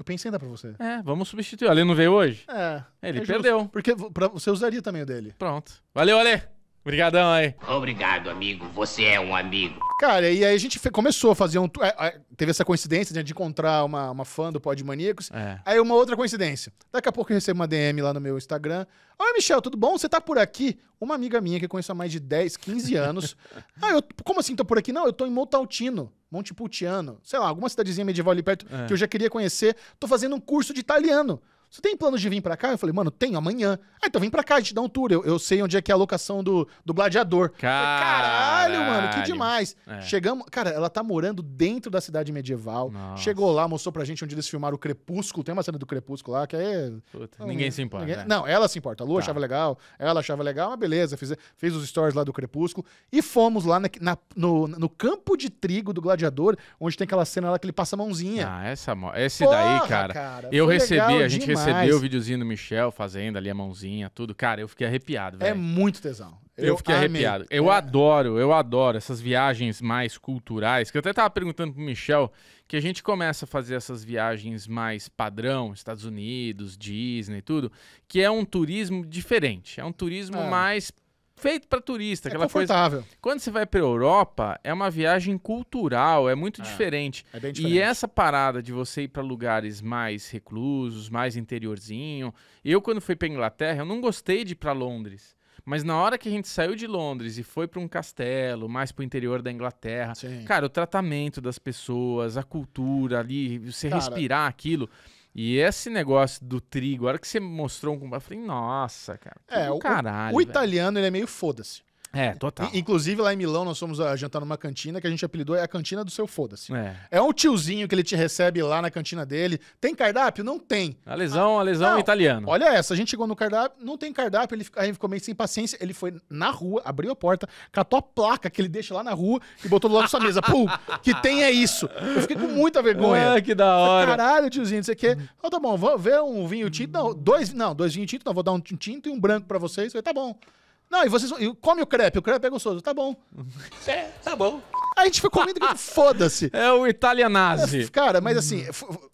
Eu pensei em dar pra você. É, vamos substituir. O Ale não veio hoje? É. Ele é perdeu. Porque você usaria também o dele. Pronto. Valeu, Ale! Obrigadão aí. Obrigado, amigo. Você é um amigo. Cara, e aí a gente começou a fazer um. É, é, teve essa coincidência né, de encontrar uma, uma fã do Pod Maníacos. É. Aí uma outra coincidência. Daqui a pouco eu recebo uma DM lá no meu Instagram. Oi, Michel, tudo bom? Você tá por aqui? Uma amiga minha que eu conheço há mais de 10, 15 anos. [LAUGHS] ah, eu, como assim tô por aqui? Não, eu tô em Montaltino, Montepulciano, sei lá, alguma cidadezinha medieval ali perto é. que eu já queria conhecer. Tô fazendo um curso de italiano. Você tem planos de vir para cá? Eu falei, mano, tenho amanhã. Ah, então vem pra cá, a gente dá um tour. Eu, eu sei onde é que é a locação do, do gladiador. Caralho, Caralho mano, que demais. É. Chegamos. Cara, ela tá morando dentro da cidade medieval. Nossa. Chegou lá, mostrou pra gente onde eles filmaram o Crepúsculo. Tem uma cena do Crepúsculo lá que é. Puta, ninguém né? se importa. Ninguém... Né? Não, ela se importa. A Lua tá. achava legal, ela achava legal, mas beleza. Fiz, fez os stories lá do Crepúsculo. E fomos lá na, na, no, no campo de trigo do gladiador, onde tem aquela cena lá que ele passa a mãozinha. Ah, essa, esse Porra, daí, cara. cara eu recebi, a gente demais recebeu o videozinho do Michel fazendo ali a mãozinha, tudo. Cara, eu fiquei arrepiado, é velho. É muito tesão. Eu, eu fiquei amei. arrepiado. Eu é. adoro, eu adoro essas viagens mais culturais. Que eu até tava perguntando pro Michel que a gente começa a fazer essas viagens mais padrão, Estados Unidos, Disney, tudo, que é um turismo diferente. É um turismo é. mais feito para turista, é aquela confortável. coisa. Quando você vai para Europa, é uma viagem cultural, é muito é, diferente. É bem diferente. E essa parada de você ir para lugares mais reclusos, mais interiorzinho. Eu quando fui para Inglaterra, eu não gostei de ir para Londres. Mas na hora que a gente saiu de Londres e foi para um castelo, mais para o interior da Inglaterra, Sim. cara, o tratamento das pessoas, a cultura ali, você cara, respirar aquilo. E esse negócio do trigo, a hora que você mostrou um combate, eu falei, nossa, cara. É, caralho. O, o italiano, ele é meio foda-se. É, total. Inclusive, lá em Milão, nós fomos ah, jantar numa cantina que a gente apelidou é a cantina do seu foda-se. É. é um tiozinho que ele te recebe lá na cantina dele. Tem cardápio? Não tem. A lesão, a lesão não. italiano. Olha essa, a gente chegou no cardápio, não tem cardápio, ele, a gente ficou meio sem paciência. Ele foi na rua, abriu a porta, catou a placa que ele deixa lá na rua e botou do lado da sua mesa. Pum, que tem é isso. Eu fiquei com muita vergonha. É, que da hora. Caralho, tiozinho, não sei o quê. Oh, tá bom, vamos ver um vinho tinto. Não, dois, não, dois vinhos tinto, não, vou dar um tinto e um branco para vocês. falei, tá bom. Não, e vocês. E come o crepe, o crepe é gostoso. Tá bom. É, tá bom. Aí a gente foi comendo e foda-se. [LAUGHS] É o italianazi. É, cara, mas assim,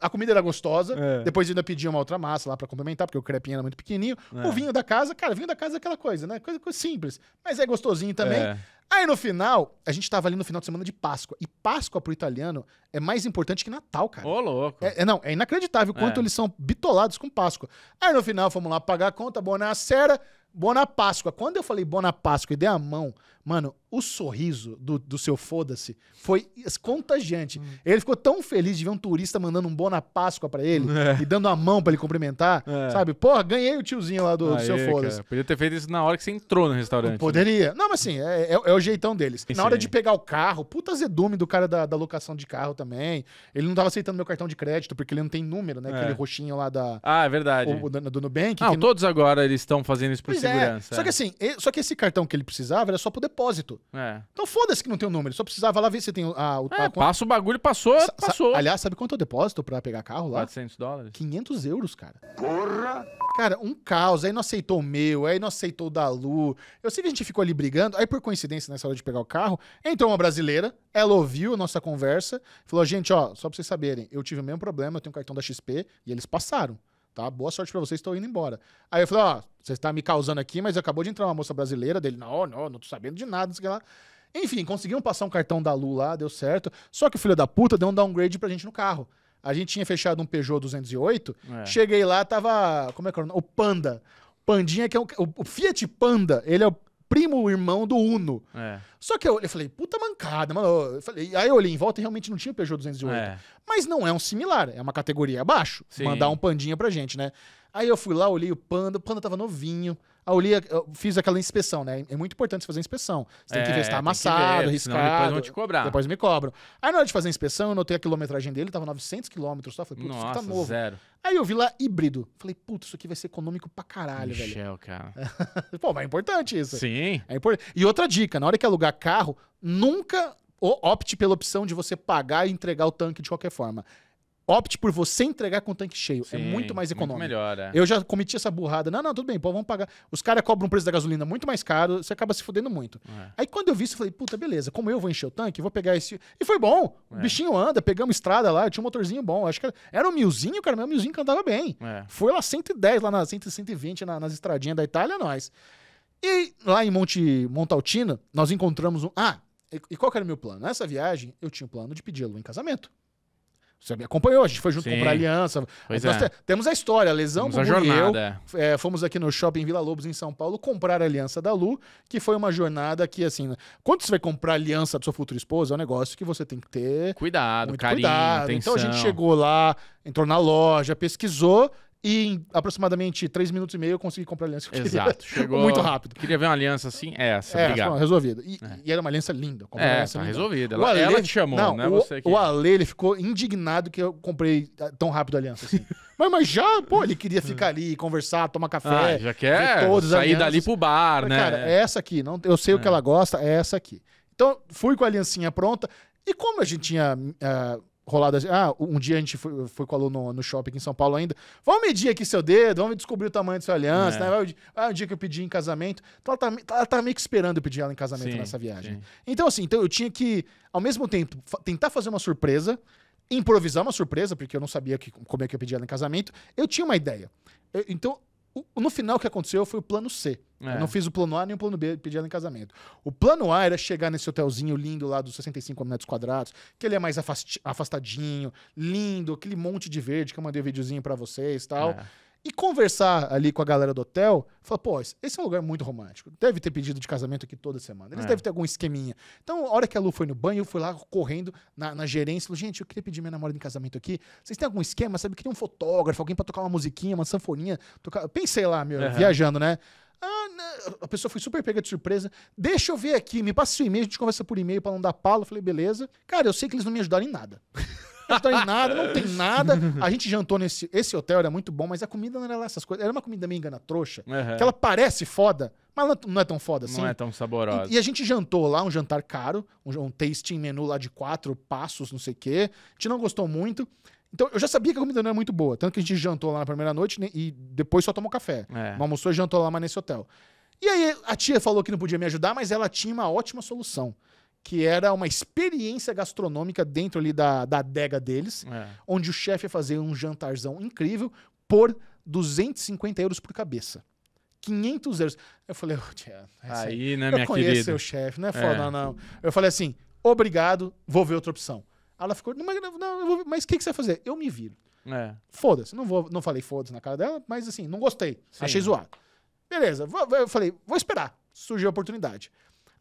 a comida era gostosa. É. Depois ainda pedi uma outra massa lá pra complementar, porque o crepinho era muito pequenininho. É. O vinho da casa, cara, vinho da casa é aquela coisa, né? Coisa, coisa simples. Mas é gostosinho também. É. Aí no final, a gente tava ali no final de semana de Páscoa. E Páscoa pro italiano é mais importante que Natal, cara. Ô, louco. É, é não, é inacreditável o quanto é. eles são bitolados com Páscoa. Aí no final, fomos lá pagar a conta, boa na sera. Bona Páscoa. Quando eu falei Bona Páscoa e dei a mão Mano, o sorriso do, do seu foda-se foi contagiante. Hum. Ele ficou tão feliz de ver um turista mandando um bom na Páscoa para ele [LAUGHS] é. e dando a mão para ele cumprimentar, é. sabe? Porra, ganhei o tiozinho lá do, Aê, do seu é foda-se. É. Podia ter feito isso na hora que você entrou no restaurante. Né? poderia. Né? Não, mas assim, é, é, é, o jeitão deles. na hora de pegar o carro, puta zedume do cara da, da locação de carro também. Ele não tava aceitando meu cartão de crédito porque ele não tem número, né? Aquele roxinho lá da. Ah, é verdade. O, do, do Nubank. Não, todos não... agora eles estão fazendo isso por pois segurança. Só que assim, só que esse cartão que ele precisava era só poder depósito. É. Então foda-se que não tem o um número, só precisava lá ver se tem a, o. É, a passa o bagulho, passou, sa passou. aliás, sabe quanto é o depósito pra pegar carro lá? 400 dólares. 500 euros, cara. Porra! Cara, um caos. Aí não aceitou o meu, aí não aceitou o da Lu. Eu sei que a gente ficou ali brigando. Aí, por coincidência, nessa hora de pegar o carro, entrou uma brasileira, ela ouviu a nossa conversa, falou: gente, ó, só pra vocês saberem, eu tive o mesmo problema, eu tenho um cartão da XP, e eles passaram tá? Boa sorte para vocês, estou indo embora. Aí eu falei, ó, oh, você está me causando aqui, mas acabou de entrar uma moça brasileira dele. Não, não, não tô sabendo de nada, não sei lá. Enfim, conseguimos passar um cartão da Lu lá, deu certo. Só que o filho da puta deu um downgrade pra gente no carro. A gente tinha fechado um Peugeot 208, é. cheguei lá, tava, como é que é o nome? O Panda. Pandinha que é o, o Fiat Panda, ele é o primo irmão do Uno. É. Só que eu, eu falei, puta mancada, mano. Eu falei, aí eu olhei em volta e realmente não tinha o Peugeot 208. É. Mas não é um similar, é uma categoria abaixo. Sim. Mandar um pandinha pra gente, né? Aí eu fui lá, olhei o panda, o panda tava novinho eu fiz aquela inspeção, né? É muito importante você fazer a inspeção. Você tem é, que ver se tá é, amassado, riscado. Depois vão te cobrar. Depois me cobram. Aí na hora de fazer a inspeção, eu notei a quilometragem dele, tava 900 quilômetros só. Tá? Falei, putz, tá novo. Zero. Aí eu vi lá híbrido. Falei, putz, isso aqui vai ser econômico pra caralho, Michel, velho. Michel, cara. [LAUGHS] Pô, mas é importante isso. Sim. É importante. E outra dica, na hora que alugar carro, nunca opte pela opção de você pagar e entregar o tanque de qualquer forma opte por você entregar com o tanque cheio. É Sim, é muito mais econômico. Muito melhor, é. Eu já cometi essa burrada. Não, não, tudo bem, pô, vamos pagar. Os caras cobram o preço da gasolina muito mais caro, você acaba se fudendo muito. É. Aí quando eu vi isso, eu falei, puta, beleza, como eu vou encher o tanque, vou pegar esse. E foi bom. É. O bichinho anda, pegamos estrada lá, tinha um motorzinho bom. Acho que era, um milzinho, cara, meu milzinho cantava bem. É. Foi lá 110, lá na 120, na, nas estradinhas da Itália, nós. E lá em Monte Montaltino, nós encontramos um. Ah, e, qual qual era o meu plano? Nessa viagem, eu tinha o plano de pedi-lo em casamento. Você me acompanhou, a gente foi junto Sim. comprar aliança. nós é. temos a história, a lesão temos Bubu a eu. É. é, fomos aqui no shopping Vila Lobos, em São Paulo, comprar a aliança da Lu, que foi uma jornada que, assim, quando você vai comprar aliança da sua futura esposa, é um negócio que você tem que ter. Cuidado, carinho. Cuidado. Então a gente chegou lá, entrou na loja, pesquisou e em aproximadamente 3 minutos e meio eu consegui comprar a aliança. Que Exato. Chegou [LAUGHS] muito rápido. Queria ver uma aliança assim, é essa, é, obrigado. Assim, resolvida. E, é. e, era uma aliança linda. É, aliança tá linda. resolvida. Ela, Ale, ela, te chamou, não, né? O, você que... o Ale, ele ficou indignado que eu comprei ah, tão rápido a aliança assim. [LAUGHS] mas, mas já, pô, ele queria ficar ali, conversar, tomar café. Ah, já quer sair alianças. dali pro bar, mas, né? Cara, é essa aqui. Não, eu sei é. o que é. ela gosta, é essa aqui. Então, fui com a aliancinha pronta. E como a gente tinha... Uh, roladas. Ah, um dia a gente foi, foi com a aluno no, no shopping aqui em São Paulo ainda. Vamos medir aqui seu dedo, vamos descobrir o tamanho da sua aliança, é. né? Vai, ah, um dia que eu pedi em casamento. Então ela tá, ela tá meio que esperando eu pedir ela em casamento sim, nessa viagem. Sim. Então, assim, então eu tinha que, ao mesmo tempo, fa tentar fazer uma surpresa, improvisar uma surpresa, porque eu não sabia que, como é que eu pedi ela em casamento. Eu tinha uma ideia. Eu, então, no final, o que aconteceu foi o plano C. É. não fiz o plano A nem o plano B, pedi ela em casamento. O plano A era chegar nesse hotelzinho lindo lá dos 65 metros quadrados, que ele é mais afastadinho, lindo, aquele monte de verde que eu mandei um videozinho para vocês tal. É e conversar ali com a galera do hotel, falar, pô, esse é um lugar muito romântico. Deve ter pedido de casamento aqui toda semana. Eles é. devem ter algum esqueminha. Então, a hora que a Lu foi no banho, eu fui lá correndo na, na gerência, falei, gente, eu queria pedir minha namorada em casamento aqui. Vocês têm algum esquema, sabe? Eu queria um fotógrafo, alguém para tocar uma musiquinha, uma sanfoninha. Tocar... Pensei lá, meu, uhum. viajando, né? Ah, né? a pessoa foi super pega de surpresa. Deixa eu ver aqui, me passa seu e-mail, a gente conversa por e-mail para não dar palo. Eu falei, beleza. Cara, eu sei que eles não me ajudaram em nada. [LAUGHS] não tem nada, não tem nada. A gente jantou nesse esse hotel, era muito bom, mas a comida não era lá essas coisas. Era uma comida meio engana trouxa, uhum. que ela parece foda, mas não é tão foda assim. Não é tão saborosa. E, e a gente jantou lá, um jantar caro, um, um tasting menu lá de quatro passos, não sei o quê. A gente não gostou muito. Então, eu já sabia que a comida não era muito boa. Tanto que a gente jantou lá na primeira noite né, e depois só tomou café. É. almoçou e jantou lá, mas nesse hotel. E aí, a tia falou que não podia me ajudar, mas ela tinha uma ótima solução que era uma experiência gastronômica dentro ali da, da adega deles, é. onde o chefe ia fazer um jantarzão incrível por 250 euros por cabeça. 500 euros. Eu falei, oh, tia, aí, é aí, né, minha querida? Eu conheço seu chefe, não é, é. foda, é. não, Eu falei assim, obrigado, vou ver outra opção. Ela ficou, não, não, mas o que, que você vai fazer? Eu me viro. É. Foda-se, não, vou, não falei foda-se na cara dela, mas assim, não gostei, Sim. achei zoado. Beleza, vou, eu falei, vou esperar, surgiu a oportunidade.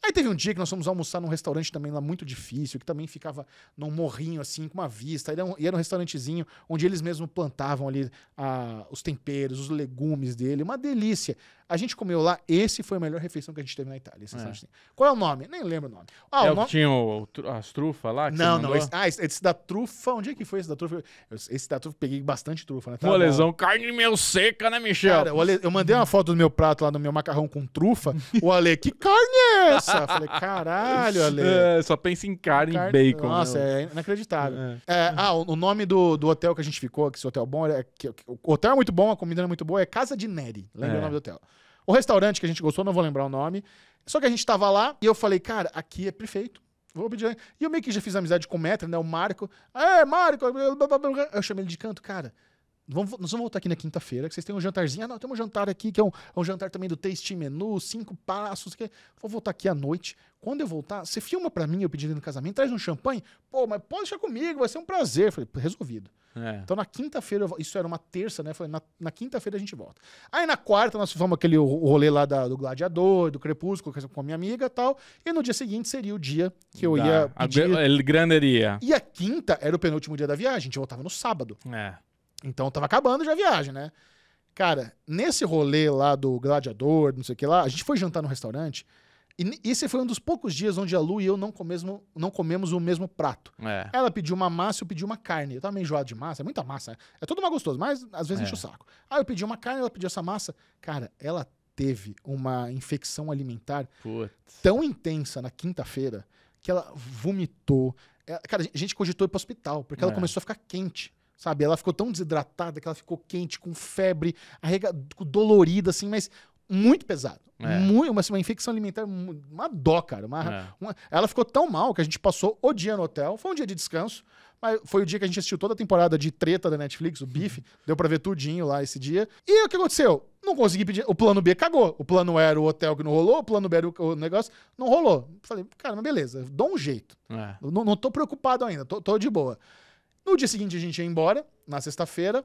Aí teve um dia que nós fomos almoçar num restaurante também lá muito difícil, que também ficava num morrinho assim, com uma vista. E era um, era um restaurantezinho onde eles mesmos plantavam ali ah, os temperos, os legumes dele. Uma delícia. A gente comeu lá, esse foi a melhor refeição que a gente teve na Itália. É. Qual é o nome? Nem lembro o nome. Ah, é o nome... tinha o, o, as trufas lá? não, não. Esse, ah, esse, esse, da trufa, onde é que foi esse da trufa? esse da trufa, peguei bastante trufa, né? Tá Molezão, carne meio seca, né, Michel? Cara, Ale, eu mandei uma foto do meu prato lá no meu macarrão com trufa. o Ale, que carne é essa? Eu falei, caralho, Ale. [LAUGHS] É, só pensa em carne, carne e bacon. Nossa, meu. Né? é inacreditável. É. é. ah, o, o, nome do, do hotel que a gente ficou, que esse hotel bom, é, que, o hotel é muito bom, a comida é muito boa, é Casa de Neri. Lembra é. o nome do hotel? O restaurante que a gente gostou, não vou lembrar o nome. Só que a gente estava lá e eu falei, cara, aqui é perfeito. Vou pedir. E eu meio que já fiz amizade com o Metro, né? O Marco. É, Marco! Eu chamei ele de canto, cara. Vamos, nós vamos voltar aqui na quinta-feira, que vocês têm um jantarzinho. Ah, não, tem um jantar aqui, que é um, é um jantar também do Taste Menu, cinco passos. Que... É. Vou voltar aqui à noite. Quando eu voltar, você filma para mim, eu pedindo no casamento, traz um champanhe. Pô, mas pode deixar comigo, vai ser um prazer. Falei, resolvido. É. Então na quinta-feira, isso era uma terça, né? Falei, na, na quinta-feira a gente volta. Aí na quarta nós fomos aquele rolê lá da, do Gladiador, do Crepúsculo, com a minha amiga e tal. E no dia seguinte seria o dia que eu da, ia pedir. A granderia. E a quinta era o penúltimo dia da viagem, a gente voltava no sábado. É. Então tava acabando já a viagem, né? Cara, nesse rolê lá do Gladiador, não sei o que lá, a gente foi jantar no restaurante e esse foi um dos poucos dias onde a Lu e eu não, comesmo, não comemos o mesmo prato. É. Ela pediu uma massa e eu pedi uma carne. Eu tava meio enjoado de massa, é muita massa. Né? É tudo mais gostoso, mas às vezes é. enche o saco. Aí eu pedi uma carne, ela pediu essa massa. Cara, ela teve uma infecção alimentar Putz. tão intensa na quinta-feira que ela vomitou. Ela, cara, a gente cogitou ir pro hospital, porque é. ela começou a ficar quente sabe? Ela ficou tão desidratada que ela ficou quente, com febre, arrega... dolorida, assim, mas muito pesado. É. Muito, uma, uma infecção alimentar, uma dó, cara. Uma, é. uma, ela ficou tão mal que a gente passou o dia no hotel. Foi um dia de descanso, mas foi o dia que a gente assistiu toda a temporada de treta da Netflix, o Bife. Uhum. Deu pra ver tudinho lá esse dia. E o que aconteceu? Não consegui pedir. O plano B cagou. O plano era o hotel que não rolou, o plano B era o negócio, não rolou. Falei, cara, mas beleza, dou um jeito. É. Não, não tô preocupado ainda, tô, tô de boa. No dia seguinte a gente ia embora, na sexta-feira.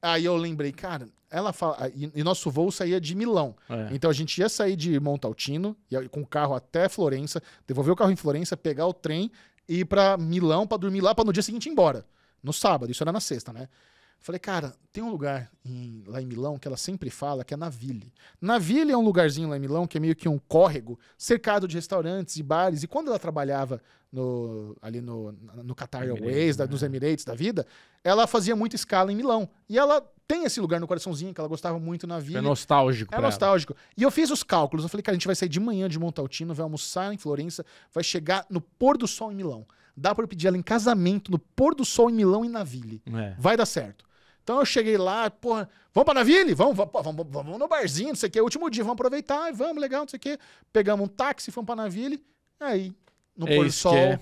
Aí eu lembrei, cara, ela fala. E, e nosso voo saía de Milão. É. Então a gente ia sair de Montaltino, ia com o carro até Florença, devolver o carro em Florença, pegar o trem e ir pra Milão para dormir lá, para no dia seguinte ir embora. No sábado, isso era na sexta, né? Falei, cara, tem um lugar em, lá em Milão que ela sempre fala, que é Naville. Naville é um lugarzinho lá em Milão que é meio que um córrego, cercado de restaurantes e bares. E quando ela trabalhava no, ali no, no Qatar Airways, né? nos Emirates da vida, ela fazia muita escala em Milão. E ela tem esse lugar no coraçãozinho que ela gostava muito na vida. É nostálgico. É nostálgico. Ela. E eu fiz os cálculos. Eu falei, cara, a gente vai sair de manhã de Montaltino, vai almoçar em Florença, vai chegar no pôr do sol em Milão. Dá para pedir ela em casamento no pôr do sol em Milão e na Ville. É. Vai dar certo. Então eu cheguei lá, porra, vamos pra Naville? Vamos, vamos, vamos, no barzinho, não sei o que, é último dia, vamos aproveitar, vamos, legal, não sei o que. Pegamos um táxi, fomos pra Naville, aí, no é pôr do sol. É.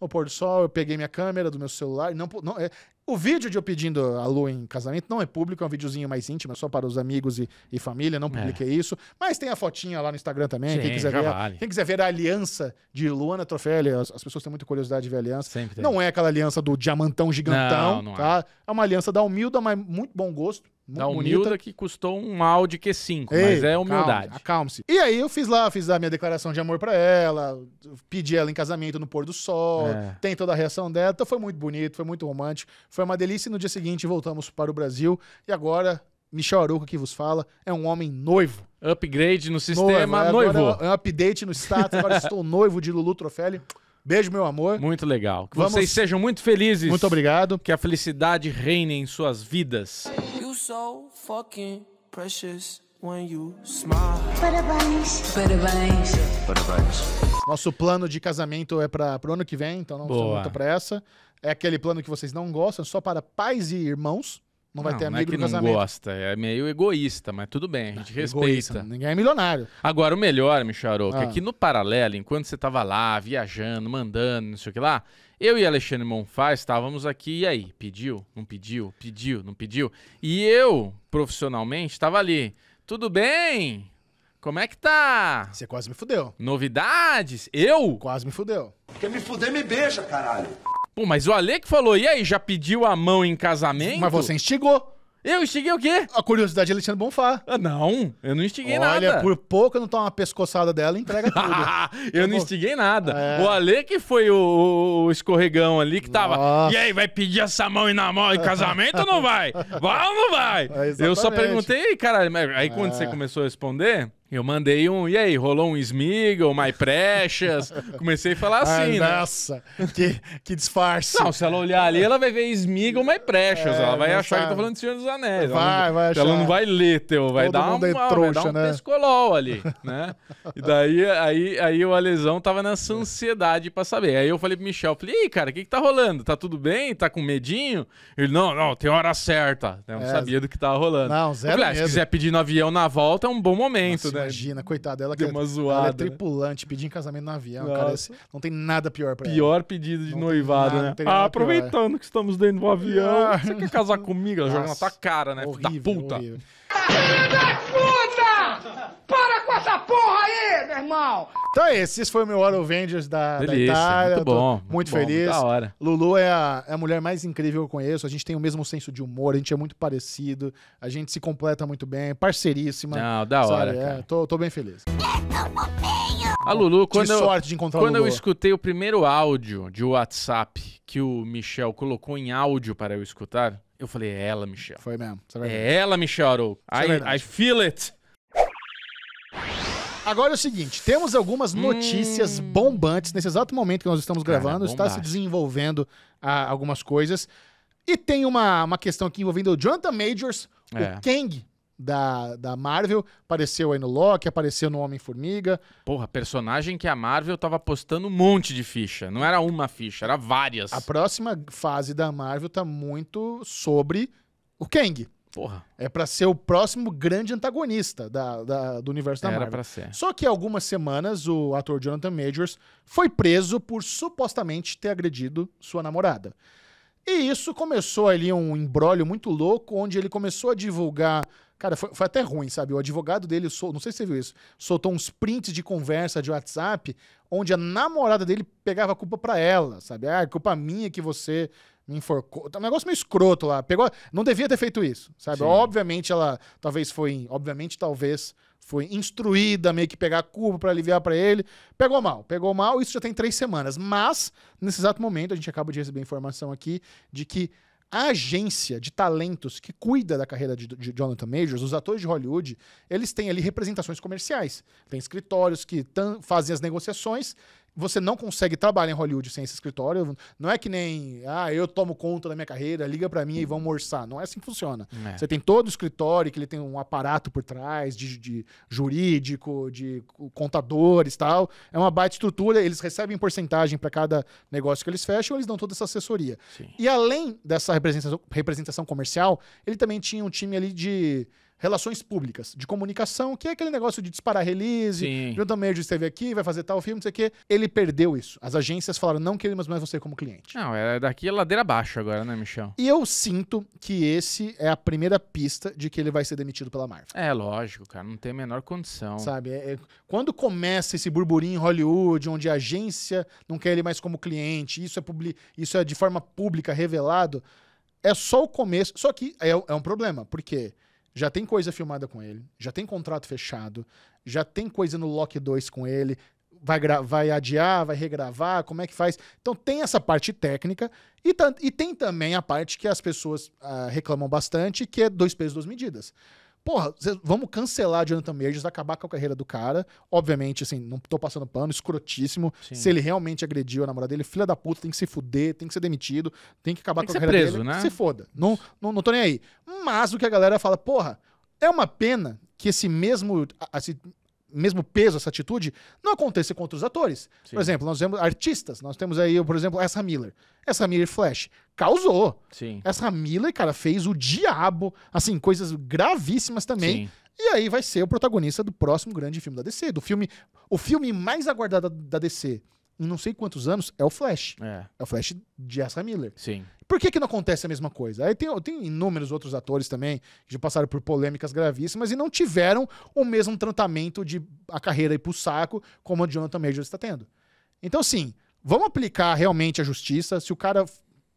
No pôr do sol, eu peguei minha câmera do meu celular. Não, não, é, o vídeo de eu pedindo a Lu em casamento não é público, é um videozinho mais íntimo, é só para os amigos e, e família, não é. publiquei é. isso. Mas tem a fotinha lá no Instagram também, Sim, quem, quiser ver, vale. quem quiser ver a aliança de Luana Trofelli, as, as, pessoas têm muita curiosidade de ver a aliança. Sempre não é aquela aliança do diamantão gigantão, não, não tá? É. é uma aliança da humilda, mas muito bom gosto. Da humilda que custou um Audi Q5, Ei, mas é humildade. Acalme-se. E aí eu fiz lá, fiz a minha declaração de amor para ela, pedi ela em casamento no pôr do sol, é. tem toda a reação dela. Então foi muito bonito, foi muito romântico, foi uma delícia. E no dia seguinte voltamos para o Brasil. E agora, Michel Aruca que vos fala, é um homem noivo. Upgrade no é, sistema, noivo. noivo. É um update no status, agora estou noivo de Lulu Trofelli. Beijo, meu amor. Muito legal. Que Vamos... vocês sejam muito felizes. Muito obrigado. Que a felicidade reine em suas vidas so fucking precious when you smile. Parabéns. Parabéns. Parabéns. Nosso plano de casamento é para o ano que vem, então não Boa. muita pressa. É aquele plano que vocês não gostam, só para pais e irmãos. Não vai não, ter é amigo é que não casamento. gosta, é meio egoísta, mas tudo bem, a gente não, respeita. Egoísta, ninguém é milionário. Agora, o melhor, Micharoca, é ah. é que no paralelo, enquanto você tava lá, viajando, mandando, não sei o que lá, eu e Alexandre Monfá estávamos aqui, e aí? Pediu? Não pediu? Pediu? Não pediu? E eu, profissionalmente, estava ali. Tudo bem? Como é que tá? Você quase me fudeu. Novidades? Eu? Quase me fudeu. Quer me fuder, me beija, caralho. Pô, mas o Ale que falou, e aí, já pediu a mão em casamento? Mas você instigou. Eu instiguei o quê? A curiosidade de Alexandre Bonfá. Ah, não, eu não instiguei Olha, nada. Olha, por pouco eu não tomo uma pescoçada dela entrega tudo. [LAUGHS] eu tipo, não instiguei nada. É. O Ale que foi o, o escorregão ali que Nossa. tava. E aí, vai pedir essa mão e na mão em casamento ou não vai? Vai ou não vai? [LAUGHS] É eu só perguntei, cara, aí quando é. você começou a responder. Eu mandei um, e aí, rolou um Smiggle, My Precious? [LAUGHS] Comecei a falar ah, assim, né? Nossa, que, que disfarce. Não, se ela olhar ali, ela vai ver Smiggle, My Precious. É, ela vai é, achar que eu tô falando de Senhor dos Anéis. Vai, vai achar. Ela não vai ler, teu. Vai Todo dar, é uma, é trouxa, vai dar um né? pescolol ali, né? E daí aí, aí o Alesão tava nessa ansiedade pra saber. Aí eu falei pro Michel, falei, ei, cara, o que que tá rolando? Tá tudo bem? Tá com medinho? Ele, não, não, tem hora certa. Eu não é, sabia do que tava rolando. Não, zero eu ah, se quiser pedir no avião na volta, é um bom momento, nossa, né? Imagina, coitada. Ela, que é- uma é, zoada, ela é né? tripulante, pedir em casamento no avião. Cara, esse, não tem nada pior pra pior ela. Pior pedido de não noivado, nada, né? Ah, é. aproveitando pior. que estamos dentro do avião. Ah. Você quer casar comigo? Ela Nossa, joga na tua cara, né? Horrível, da puta. Horrível. da puta! Para essa porra aí, meu irmão! Então é esse, esse foi o meu Hora Avengers da, Delícia, da Itália. Muito bom. Muito, muito, feliz. Bom, muito hora. Lulu é a, é a mulher mais incrível que eu conheço. A gente tem o mesmo senso de humor, a gente é muito parecido, a gente se completa muito bem, parceiríssima. Não, da sabe? hora. É, tô, tô bem feliz. A Lulu, quando, eu, quando Lulu. eu escutei o primeiro áudio de WhatsApp que o Michel colocou em áudio para eu escutar, eu falei, é ela, Michel. Foi mesmo. É, ela, Michel é I feel it. Agora é o seguinte: temos algumas hum. notícias hum. bombantes. Nesse exato momento que nós estamos gravando, Cara, está se desenvolvendo ah, algumas coisas. E tem uma, uma questão aqui envolvendo o Jonathan Majors, é. o Kang da, da Marvel. Apareceu aí no Loki, apareceu no Homem-Formiga. Porra, personagem que a Marvel tava postando um monte de ficha. Não era uma ficha, era várias. A próxima fase da Marvel tá muito sobre o Kang. Porra. É para ser o próximo grande antagonista da, da do universo da Era Marvel. Pra ser. Só que algumas semanas o ator Jonathan Majors foi preso por supostamente ter agredido sua namorada. E isso começou ali um embrólio muito louco, onde ele começou a divulgar. Cara, foi, foi até ruim, sabe? O advogado dele, sol... não sei se você viu isso, soltou uns prints de conversa de WhatsApp, onde a namorada dele pegava a culpa para ela, sabe? Ah, é culpa minha que você me enforcou. Tá um negócio meio escroto lá. Pegou, não devia ter feito isso, sabe? Sim. Obviamente ela talvez foi, obviamente talvez foi instruída meio que pegar a culpa para aliviar para ele. Pegou mal, pegou mal. Isso já tem três semanas. Mas nesse exato momento a gente acaba de receber informação aqui de que a agência de talentos que cuida da carreira de, de, Jonathan Majors, os atores de Hollywood, eles têm ali representações comerciais. Tem escritórios que fazem as negociações você não consegue trabalhar em Hollywood sem esse escritório. Não é que nem, ah, eu tomo conta da minha carreira, liga para mim e vão orçar. Não é assim que funciona. É. Você tem todo o escritório que ele tem um aparato por trás de, de jurídico, de contadores tal. É uma baita estrutura, eles recebem porcentagem para cada negócio que eles fecham, eles dão toda essa assessoria. Sim. E além dessa representação, representação comercial, ele também tinha um time ali de relações públicas, de comunicação, que é aquele negócio de disparar release, Sim. Jonathan Major esteve aqui, vai fazer tal filme, não sei o quê. Ele perdeu isso. As agências falaram, não queremos mais você como cliente. Não, é daqui ladeira abaixo agora, né, Michel? E eu sinto que esse é a primeira pista de que ele vai ser demitido pela Marvel. É, lógico, cara, não tem a menor condição. Sabe, é, é, quando começa esse burburinho em Hollywood, onde a agência não quer ele mais como cliente, isso é, publi isso é de forma pública revelado, é só o começo. Só que é, é um problema, porque já tem coisa filmada com ele, já tem contrato fechado, já tem coisa no Lock 2 com ele, vai, vai adiar, vai regravar, como é que faz? Então tem essa parte técnica e, e tem também a parte que as pessoas ah, reclamam bastante, que é dois pesos, duas medidas porra, vamos cancelar Jonathan Majors, acabar com a carreira do cara. Obviamente, assim, não tô passando pano, escrotíssimo. Sim. Se ele realmente agrediu a namorada dele, filha da puta, tem que se fuder, tem que ser demitido, tem que acabar tem que com a carreira preso, dele. Né? Se foda. Não, não, não tô nem aí. Mas o que a galera fala, porra, é uma pena que esse mesmo, esse mesmo peso, essa atitude, não aconteça com outros atores. Sim. Por exemplo, nós temos artistas, nós temos aí, por exemplo, essa Miller. Essa Miller Flash causou. Sim. Essa Miller, cara, fez o diabo, assim, coisas gravíssimas também. Sim. E aí vai ser o protagonista do próximo grande filme da DC, do filme, o filme mais aguardado da DC, em não sei quantos anos é o Flash. É, é o Flash de Ezra Miller. Sim. Por que, que não acontece a mesma coisa? Aí tem, tem inúmeros outros atores também que já passaram por polêmicas gravíssimas e não tiveram o mesmo tratamento de a carreira ir pro saco como a Jonathan Majors está tendo. Então, sim, vamos aplicar realmente a justiça. Se o cara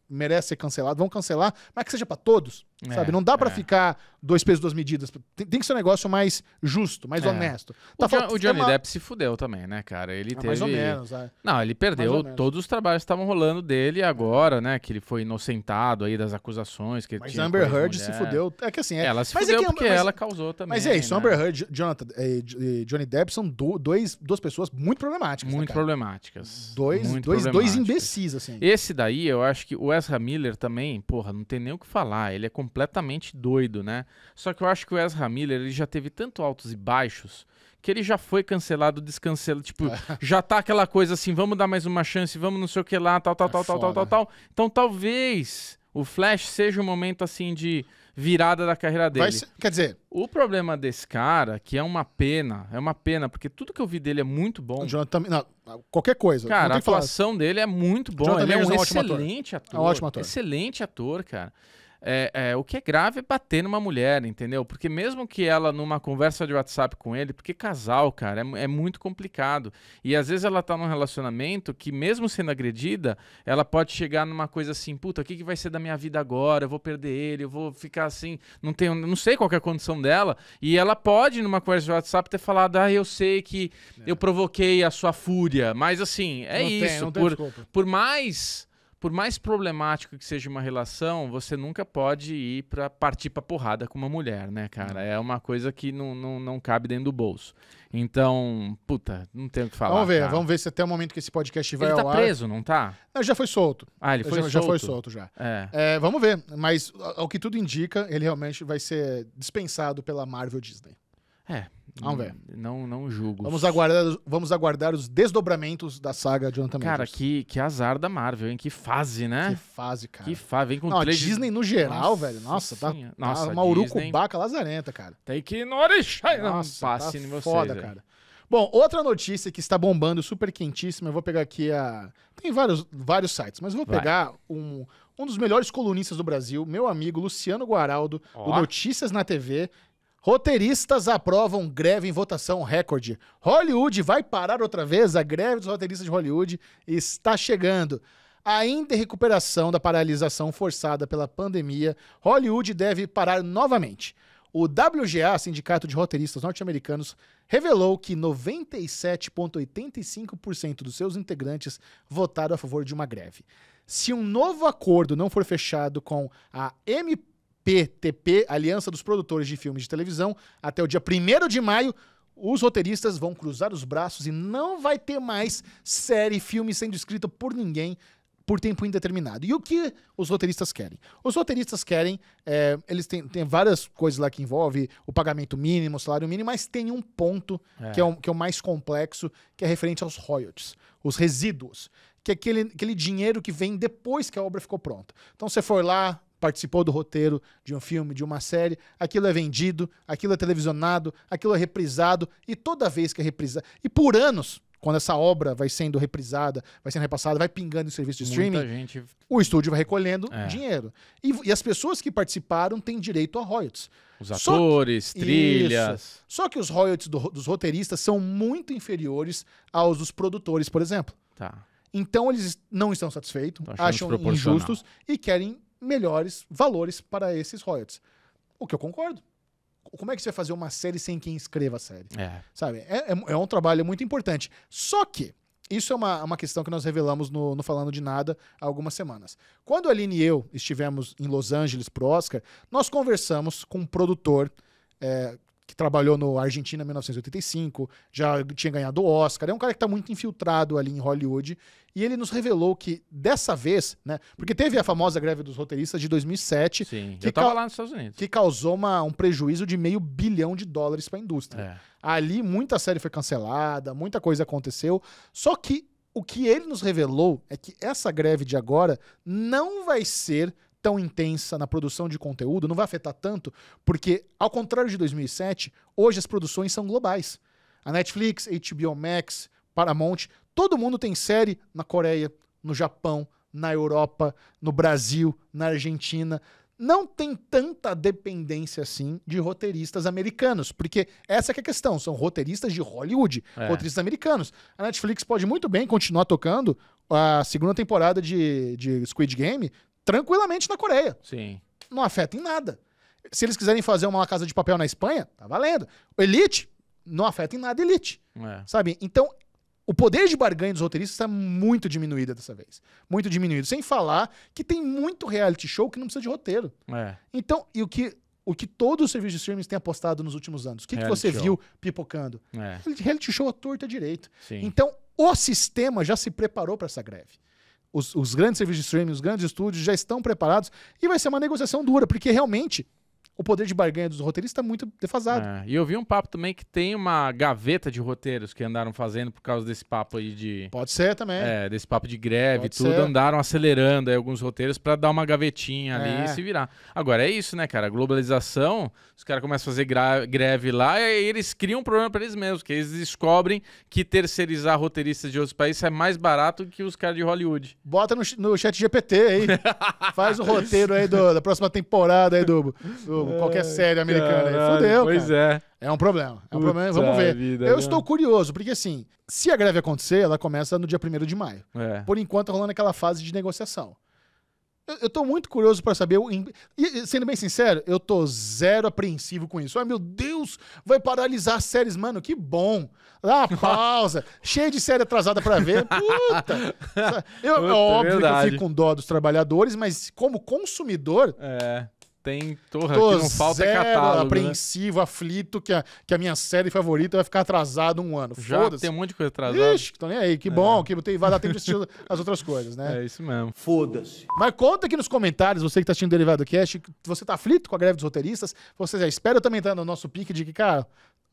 merece ser cancelado, vamos cancelar, mas que seja para todos. É, sabe? Não dá para é. ficar dois pesos, duas medidas. Tem, tem, que ser um negócio mais justo, mais é. honesto. Tá o, falando, o Johnny é uma... Depp se fudeu também, né, cara? Ele ah, teve... É. Mais ou menos, Não, ele perdeu todos os trabalhos que estavam rolando dele agora, né? Que ele foi inocentado aí das acusações que Mas Amber Heard se fudeu. É que assim... É... Ela se mas é fudeu que, porque mas... ela causou também. Mas é isso, né? Amber Heard Jonathan, e Johnny Depp são do, dois, duas pessoas muito problemáticas. Né, muito né, problemáticas. Dois, muito dois, problemáticas. dois imbecis, assim. Esse daí, eu acho que o Ezra Miller também, porra, não tem nem o que falar. Ele é completamente doido, né? Só que eu acho que o Ezra Miller ele já teve tanto altos e baixos que ele já foi cancelado, descancelado, tipo, [LAUGHS] já tá aquela coisa assim, vamos dar mais uma chance, vamos não sei o que lá, tal, tal, é tal, tal, tal, tal, tal. Então talvez o Flash seja um momento assim de virada da carreira dele. Ser, quer dizer, o problema desse cara, que é uma pena, é uma pena, porque tudo que eu vi dele é muito bom. Jonathan, não, qualquer coisa. Cara, a atuação dele é muito boa. Ele é um, é um excelente ator. ator. É um ótimo ator. Excelente ator, cara. É, é, o que é grave é bater numa mulher, entendeu? Porque mesmo que ela, numa conversa de WhatsApp com ele, porque casal, cara, é, é, muito complicado. E às vezes ela tá num relacionamento que, mesmo sendo agredida, ela pode chegar numa coisa assim, puta, o que, que vai ser da minha vida agora? Eu vou perder ele, eu vou ficar assim, não tenho, não sei qual é a condição dela. E ela pode, numa conversa de WhatsApp, ter falado, ah, eu sei que é. eu provoquei a sua fúria, mas assim, é não isso. Tem, por, por mais por mais problemático que seja uma relação, você nunca pode ir para partir para porrada com uma mulher, né, cara? Uhum. É uma coisa que não, não, não cabe dentro do bolso. Então, puta, não tem o que falar. Vamos ver, cara. vamos ver se até o momento que esse podcast vai tá ao ar. Ele tá preso, não tá? Não, já foi solto. Ah, ele foi já, solto? Já foi solto, já. É. É, vamos ver, mas ao que tudo indica, ele realmente vai ser dispensado pela Marvel Disney. É. Vamos ver. Não, não julgo. Vamos aguardar, vamos aguardar os desdobramentos da saga de Jonathan Majors. Cara, que, que azar da Marvel, hein? Que fase, né? Que fase, cara. Que fase. Vem com não, a Disney no geral, nossa, velho. Nossa, tá, tá nossa, tá uma urucubaca lazarenta, cara. Tem que ignorar não passe tá em vocês. Foda, cara. Bom, outra notícia que está bombando, super quentíssima. Eu vou pegar aqui a. Tem vários, vários sites, mas eu vou Vai. pegar um, um dos melhores colunistas do Brasil, meu amigo Luciano Guaraldo, do Notícias na TV. Roteiristas aprovam greve em votação recorde. Hollywood vai parar outra vez? A greve dos roteiristas de Hollywood está chegando. Ainda em recuperação da paralisação forçada pela pandemia, Hollywood deve parar novamente. O WGA, Sindicato de Roteiristas Norte-Americanos, revelou que 97,85% dos seus integrantes votaram a favor de uma greve. Se um novo acordo não for fechado com a MP, APTP, Aliança dos Produtores de Filmes de Televisão, até o dia 1 de maio, os roteiristas vão cruzar os braços e não vai ter mais série, filme sendo escrito por ninguém por tempo indeterminado. E o que os roteiristas querem? Os roteiristas querem, é, eles têm, têm várias coisas lá que envolve o pagamento mínimo, o salário mínimo, mas tem um ponto é. Que, é o, que é o mais complexo, que é referente aos royalties, os resíduos, que é aquele, aquele dinheiro que vem depois que a obra ficou pronta. Então você foi lá, participou do roteiro de um filme, de uma série, aquilo é vendido, aquilo é televisionado, aquilo é reprisado, e toda vez que é reprisado, e por anos, quando essa obra vai sendo reprisada, vai sendo repassada, vai pingando em serviço de streaming, gente... o estúdio vai recolhendo é. dinheiro. E, e, as pessoas que participaram têm direito a royalties. Os atores, que... trilhas. Isso. Só que os royalties do, dos roteiristas são muito inferiores aos dos produtores, por exemplo. Tá. Então eles não estão satisfeitos, acham injustos e querem melhores valores para esses royalties. O que eu concordo. Como é que você vai fazer uma série sem quem escreva a série? É. Sabe? É, é, é um trabalho muito importante. Só que, isso é uma, uma questão que nós revelamos no, no, Falando de Nada há algumas semanas. Quando a Aline e eu estivemos em Los Angeles pro Oscar, nós conversamos com um produtor é, que trabalhou no Argentina em 1985, já tinha ganhado o Oscar. É um cara que está muito infiltrado ali em Hollywood. E ele nos revelou que dessa vez, né? Porque teve a famosa greve dos roteiristas de 2007. Sim, que lá nos Estados Unidos. Que causou uma, um prejuízo de meio bilhão de dólares para a indústria. É. Ali muita série foi cancelada, muita coisa aconteceu. Só que o que ele nos revelou é que essa greve de agora não vai ser tão intensa na produção de conteúdo, não vai afetar tanto, porque, ao contrário de 2007, hoje as produções são globais. A Netflix, HBO Max, Paramount, todo mundo tem série na Coreia, no Japão, na Europa, no Brasil, na Argentina. Não tem tanta dependência assim de roteiristas americanos, porque essa é a questão, são roteiristas de Hollywood, é. roteiristas americanos. A Netflix pode muito bem continuar tocando a segunda temporada de, de Squid Game tranquilamente na Coreia. Sim. Não afeta em nada. Se eles quiserem fazer uma casa de papel na Espanha, tá valendo. Elite, não afeta em nada elite. É. Sabe? Então, o poder de barganha dos roteiristas está muito diminuído dessa vez. Muito diminuído. Sem falar que tem muito reality show que não precisa de roteiro. É. Então, e o que, o que todo o serviço de streaming tem apostado nos últimos anos? O que, que você show. viu pipocando? É. Reality show à torta direito. Sim. Então, o sistema já se preparou para essa greve os, os grandes serviços de streaming, os grandes estúdios já estão preparados e vai ser uma negociação dura, porque realmente o poder de barganha dos roteiristas está muito defasado. É, e eu vi um papo também que tem uma gaveta de roteiros que andaram fazendo por causa desse papo aí de. Pode ser também. É, desse papo de greve e tudo. Ser. Andaram acelerando aí alguns roteiros para dar uma gavetinha ali é. e se virar. Agora é isso, né, cara? globalização, os caras começam a fazer greve lá e eles criam um problema para eles mesmos, que eles descobrem que terceirizar roteiristas de outros países é mais barato que os caras de Hollywood. Bota no, no chat GPT aí. [LAUGHS] Faz o roteiro aí do, da próxima temporada aí do, do qualquer série americana. Caralho, Fudeu, pois cara. é. É um problema. É um Puta problema. Vamos ver. Vida, eu né? estou curioso, porque assim, se a greve acontecer, ela começa no dia 1 de maio. É. Por enquanto, está rolando aquela fase de negociação. Eu, estou tô muito curioso para saber. E, sendo bem sincero, eu tô zero apreensivo com isso. Ai, meu Deus, vai paralisar as séries, mano. Que bom. Dá uma [LAUGHS] pausa. cheio de série atrasada para ver. [LAUGHS] Puta. Eu, Puta, é óbvio verdade. que eu fico com dó dos trabalhadores, mas como consumidor. É tem. Torra, que não falta é zero é catálogo. Né? apreensivo, né? aflito, que a, que a minha série favorita vai ficar atrasada um ano. Já tem um monte de coisa atrasada. Ixi, tô nem aí. Que é. bom, que tem, vai dar tempo de assistir [LAUGHS] as outras coisas, né? É isso mesmo. Foda-se. Mas conta aqui nos comentários, você que tá assistindo o Derivado Cast, você tá aflito com a greve dos roteiristas? Você já espera também estar no nosso pique de que, cara,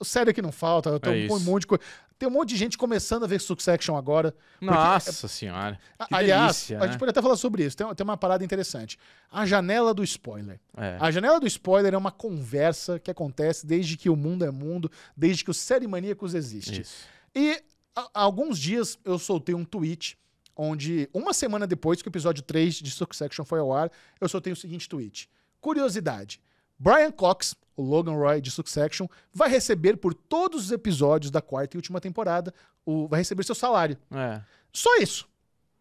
Sério que não falta, eu tenho é um, monte de coisa. Tem um monte de gente começando a ver Succession agora. Nossa porque... senhora. Que Aliás, delícia, né? a gente né? pode até falar sobre isso. Tem, uma parada interessante. A janela do spoiler. É. A janela do spoiler é uma conversa que acontece desde que o mundo é mundo, desde que os série maníacos existe. Isso. E há alguns dias eu soltei um tweet onde, uma semana depois que o episódio 3 de Succession foi ao ar, eu soltei o seguinte tweet. Curiosidade. Brian Cox, o Logan Roy de Succession, vai receber por todos os episódios da quarta e última temporada, o, vai receber seu salário. É. Só isso.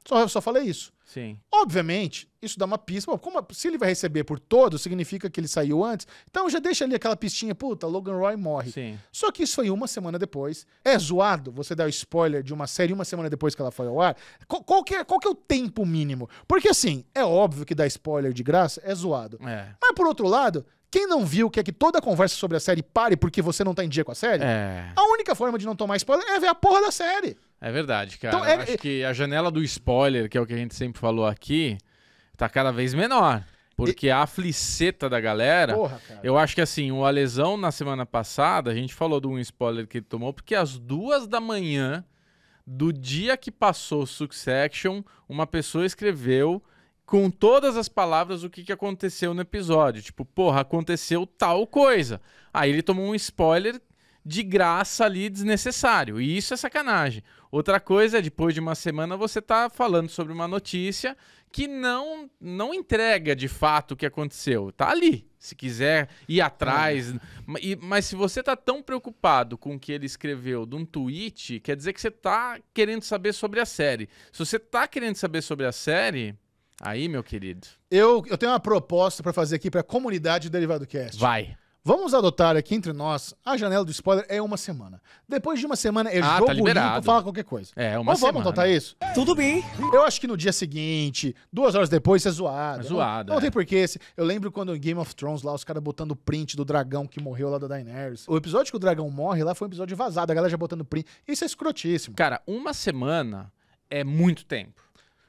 Só, só falei isso. Sim. Obviamente, isso dá uma pista. Como, se ele vai receber por todo, significa que ele saiu antes. Então já deixa ali aquela pistinha, puta, Logan Roy morre. Sim. Só que isso foi uma semana depois. É zoado você dar o spoiler de uma série uma semana depois que ela foi ao ar. Qual, qual, que, é, qual que é o tempo mínimo? Porque assim, é óbvio que dar spoiler de graça é zoado. É. Mas por outro lado, quem não viu que é que toda conversa sobre a série pare porque você não tá em dia com a série? É. A única forma de não tomar spoiler é ver a porra da série. É verdade, cara. Então, é... Acho é- que a janela do spoiler, que é o que a gente sempre falou aqui, tá cada vez menor. Porque e... a fliceta da galera. Porra, cara. Eu acho que assim, o Alesão na semana passada, a gente falou de um spoiler que ele tomou, porque às duas da manhã do dia que passou Succession, uma pessoa escreveu com todas as palavras o que, que aconteceu no episódio. Tipo, porra, aconteceu tal coisa. Aí ele tomou um spoiler de graça ali desnecessário. E isso é sacanagem. Outra coisa é, depois de uma semana, você tá falando sobre uma notícia que não, não entrega de fato o que aconteceu. Tá ali. Se quiser ir atrás. E, mas se você tá tão preocupado com o que ele escreveu de um tweet, quer dizer que você tá querendo saber sobre a série. Se você tá querendo saber sobre a série Aí, meu querido. Eu, eu tenho uma proposta para fazer aqui para a comunidade do Derivado Cast. Vai. Vamos adotar aqui entre nós a janela do spoiler é uma semana. Depois de uma semana é ah, tá jogo tá liberado. limpo, fala qualquer coisa. É, uma semana. vamos adotar isso? Tudo bem. Eu acho que no dia seguinte, duas horas depois, isso é zoado. É zoado, Não, não é. tem porquê. Eu lembro quando em Game of Thrones lá, os caras botando o print do dragão que morreu lá da Daenerys. O episódio que o dragão morre lá foi um episódio vazado, a galera já botando print. Isso é escrotíssimo. Cara, uma semana é muito tempo.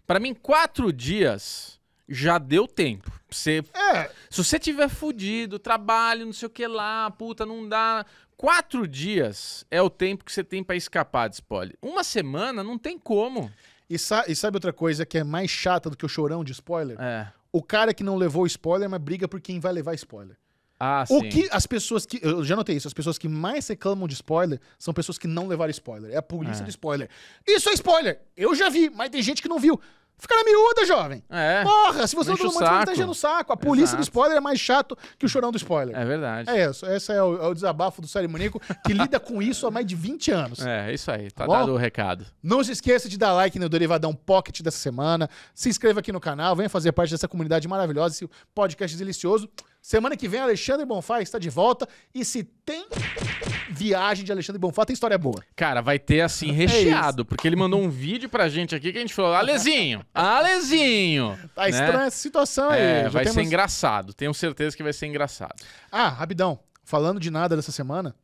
Para mim, quatro dias já deu tempo. Você, é. Se você tiver fudido, trabalho, não sei o que lá, puta, não dá. Quatro dias é o tempo que você tem para escapar de spoiler. Uma semana não tem como. E, sa e, sabe outra coisa que é mais chata do que o chorão de spoiler? É. O cara que não levou spoiler, mas briga por quem vai levar spoiler. Ah, o que as pessoas que. Eu já notei isso. As pessoas que mais reclamam de spoiler são pessoas que não levaram spoiler. É a polícia é. de spoiler. Isso é spoiler! Eu já vi, mas tem gente que não viu. Fica na miúda, jovem. É. Porra, se você não tomou mais tá enchendo o saco. A polícia Exato. do spoiler é mais chato que o chorão do spoiler. É verdade. É isso. Esse é o, é o desabafo do Sarimonico, que lida com isso há mais de 20 anos. É, é, isso aí. Tá, tá dado o recado. Não se esqueça de dar like no Derivadão Pocket dessa semana. Se inscreva aqui no canal. Venha fazer parte dessa comunidade maravilhosa, esse podcast delicioso. Semana que vem, Alexandre Bonfá está de volta. E se tem viagem de Alexandre Bonfá, tem história boa. Cara, vai ter assim, é recheado, é porque ele mandou um vídeo pra gente aqui que a gente falou: Alezinho, Alezinho! Tá né? estranha essa situação aí. É, vai temos... ser engraçado. Tenho certeza que vai ser engraçado. Ah, rapidão. Falando de nada dessa semana,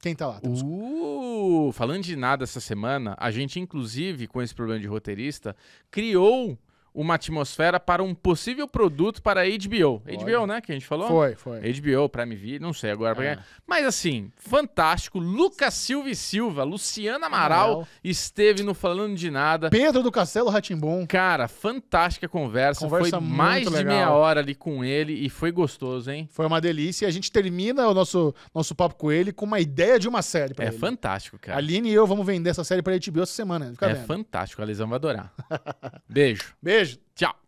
quem tá lá? Temos... Uh, falando de nada essa semana, a gente, inclusive, com esse problema de roteirista, criou uma atmosfera para um possível produto para a HBO. Foi. HBO, né? Que a gente falou? Foi, foi. HBO, Prime Video, não sei agora. É. é. Mas assim, fantástico. Lucas Silva e Silva, Luciana Amaral, Amaral. esteve no Falando de Nada. Pedro do Castelo Ratimbum. Cara, fantástica conversa. conversa foi mais legal. de meia hora ali com ele e foi gostoso, hein? Foi uma delícia. E a gente termina o nosso, nosso papo com ele com uma ideia de uma série pra é ele. fantástico, cara. Aline e eu vamos vender essa série para a HBO essa semana. Né? Fica é vendo. fantástico. A Lisão vai adorar. [LAUGHS] Beijo. Beijo beijo, tchau.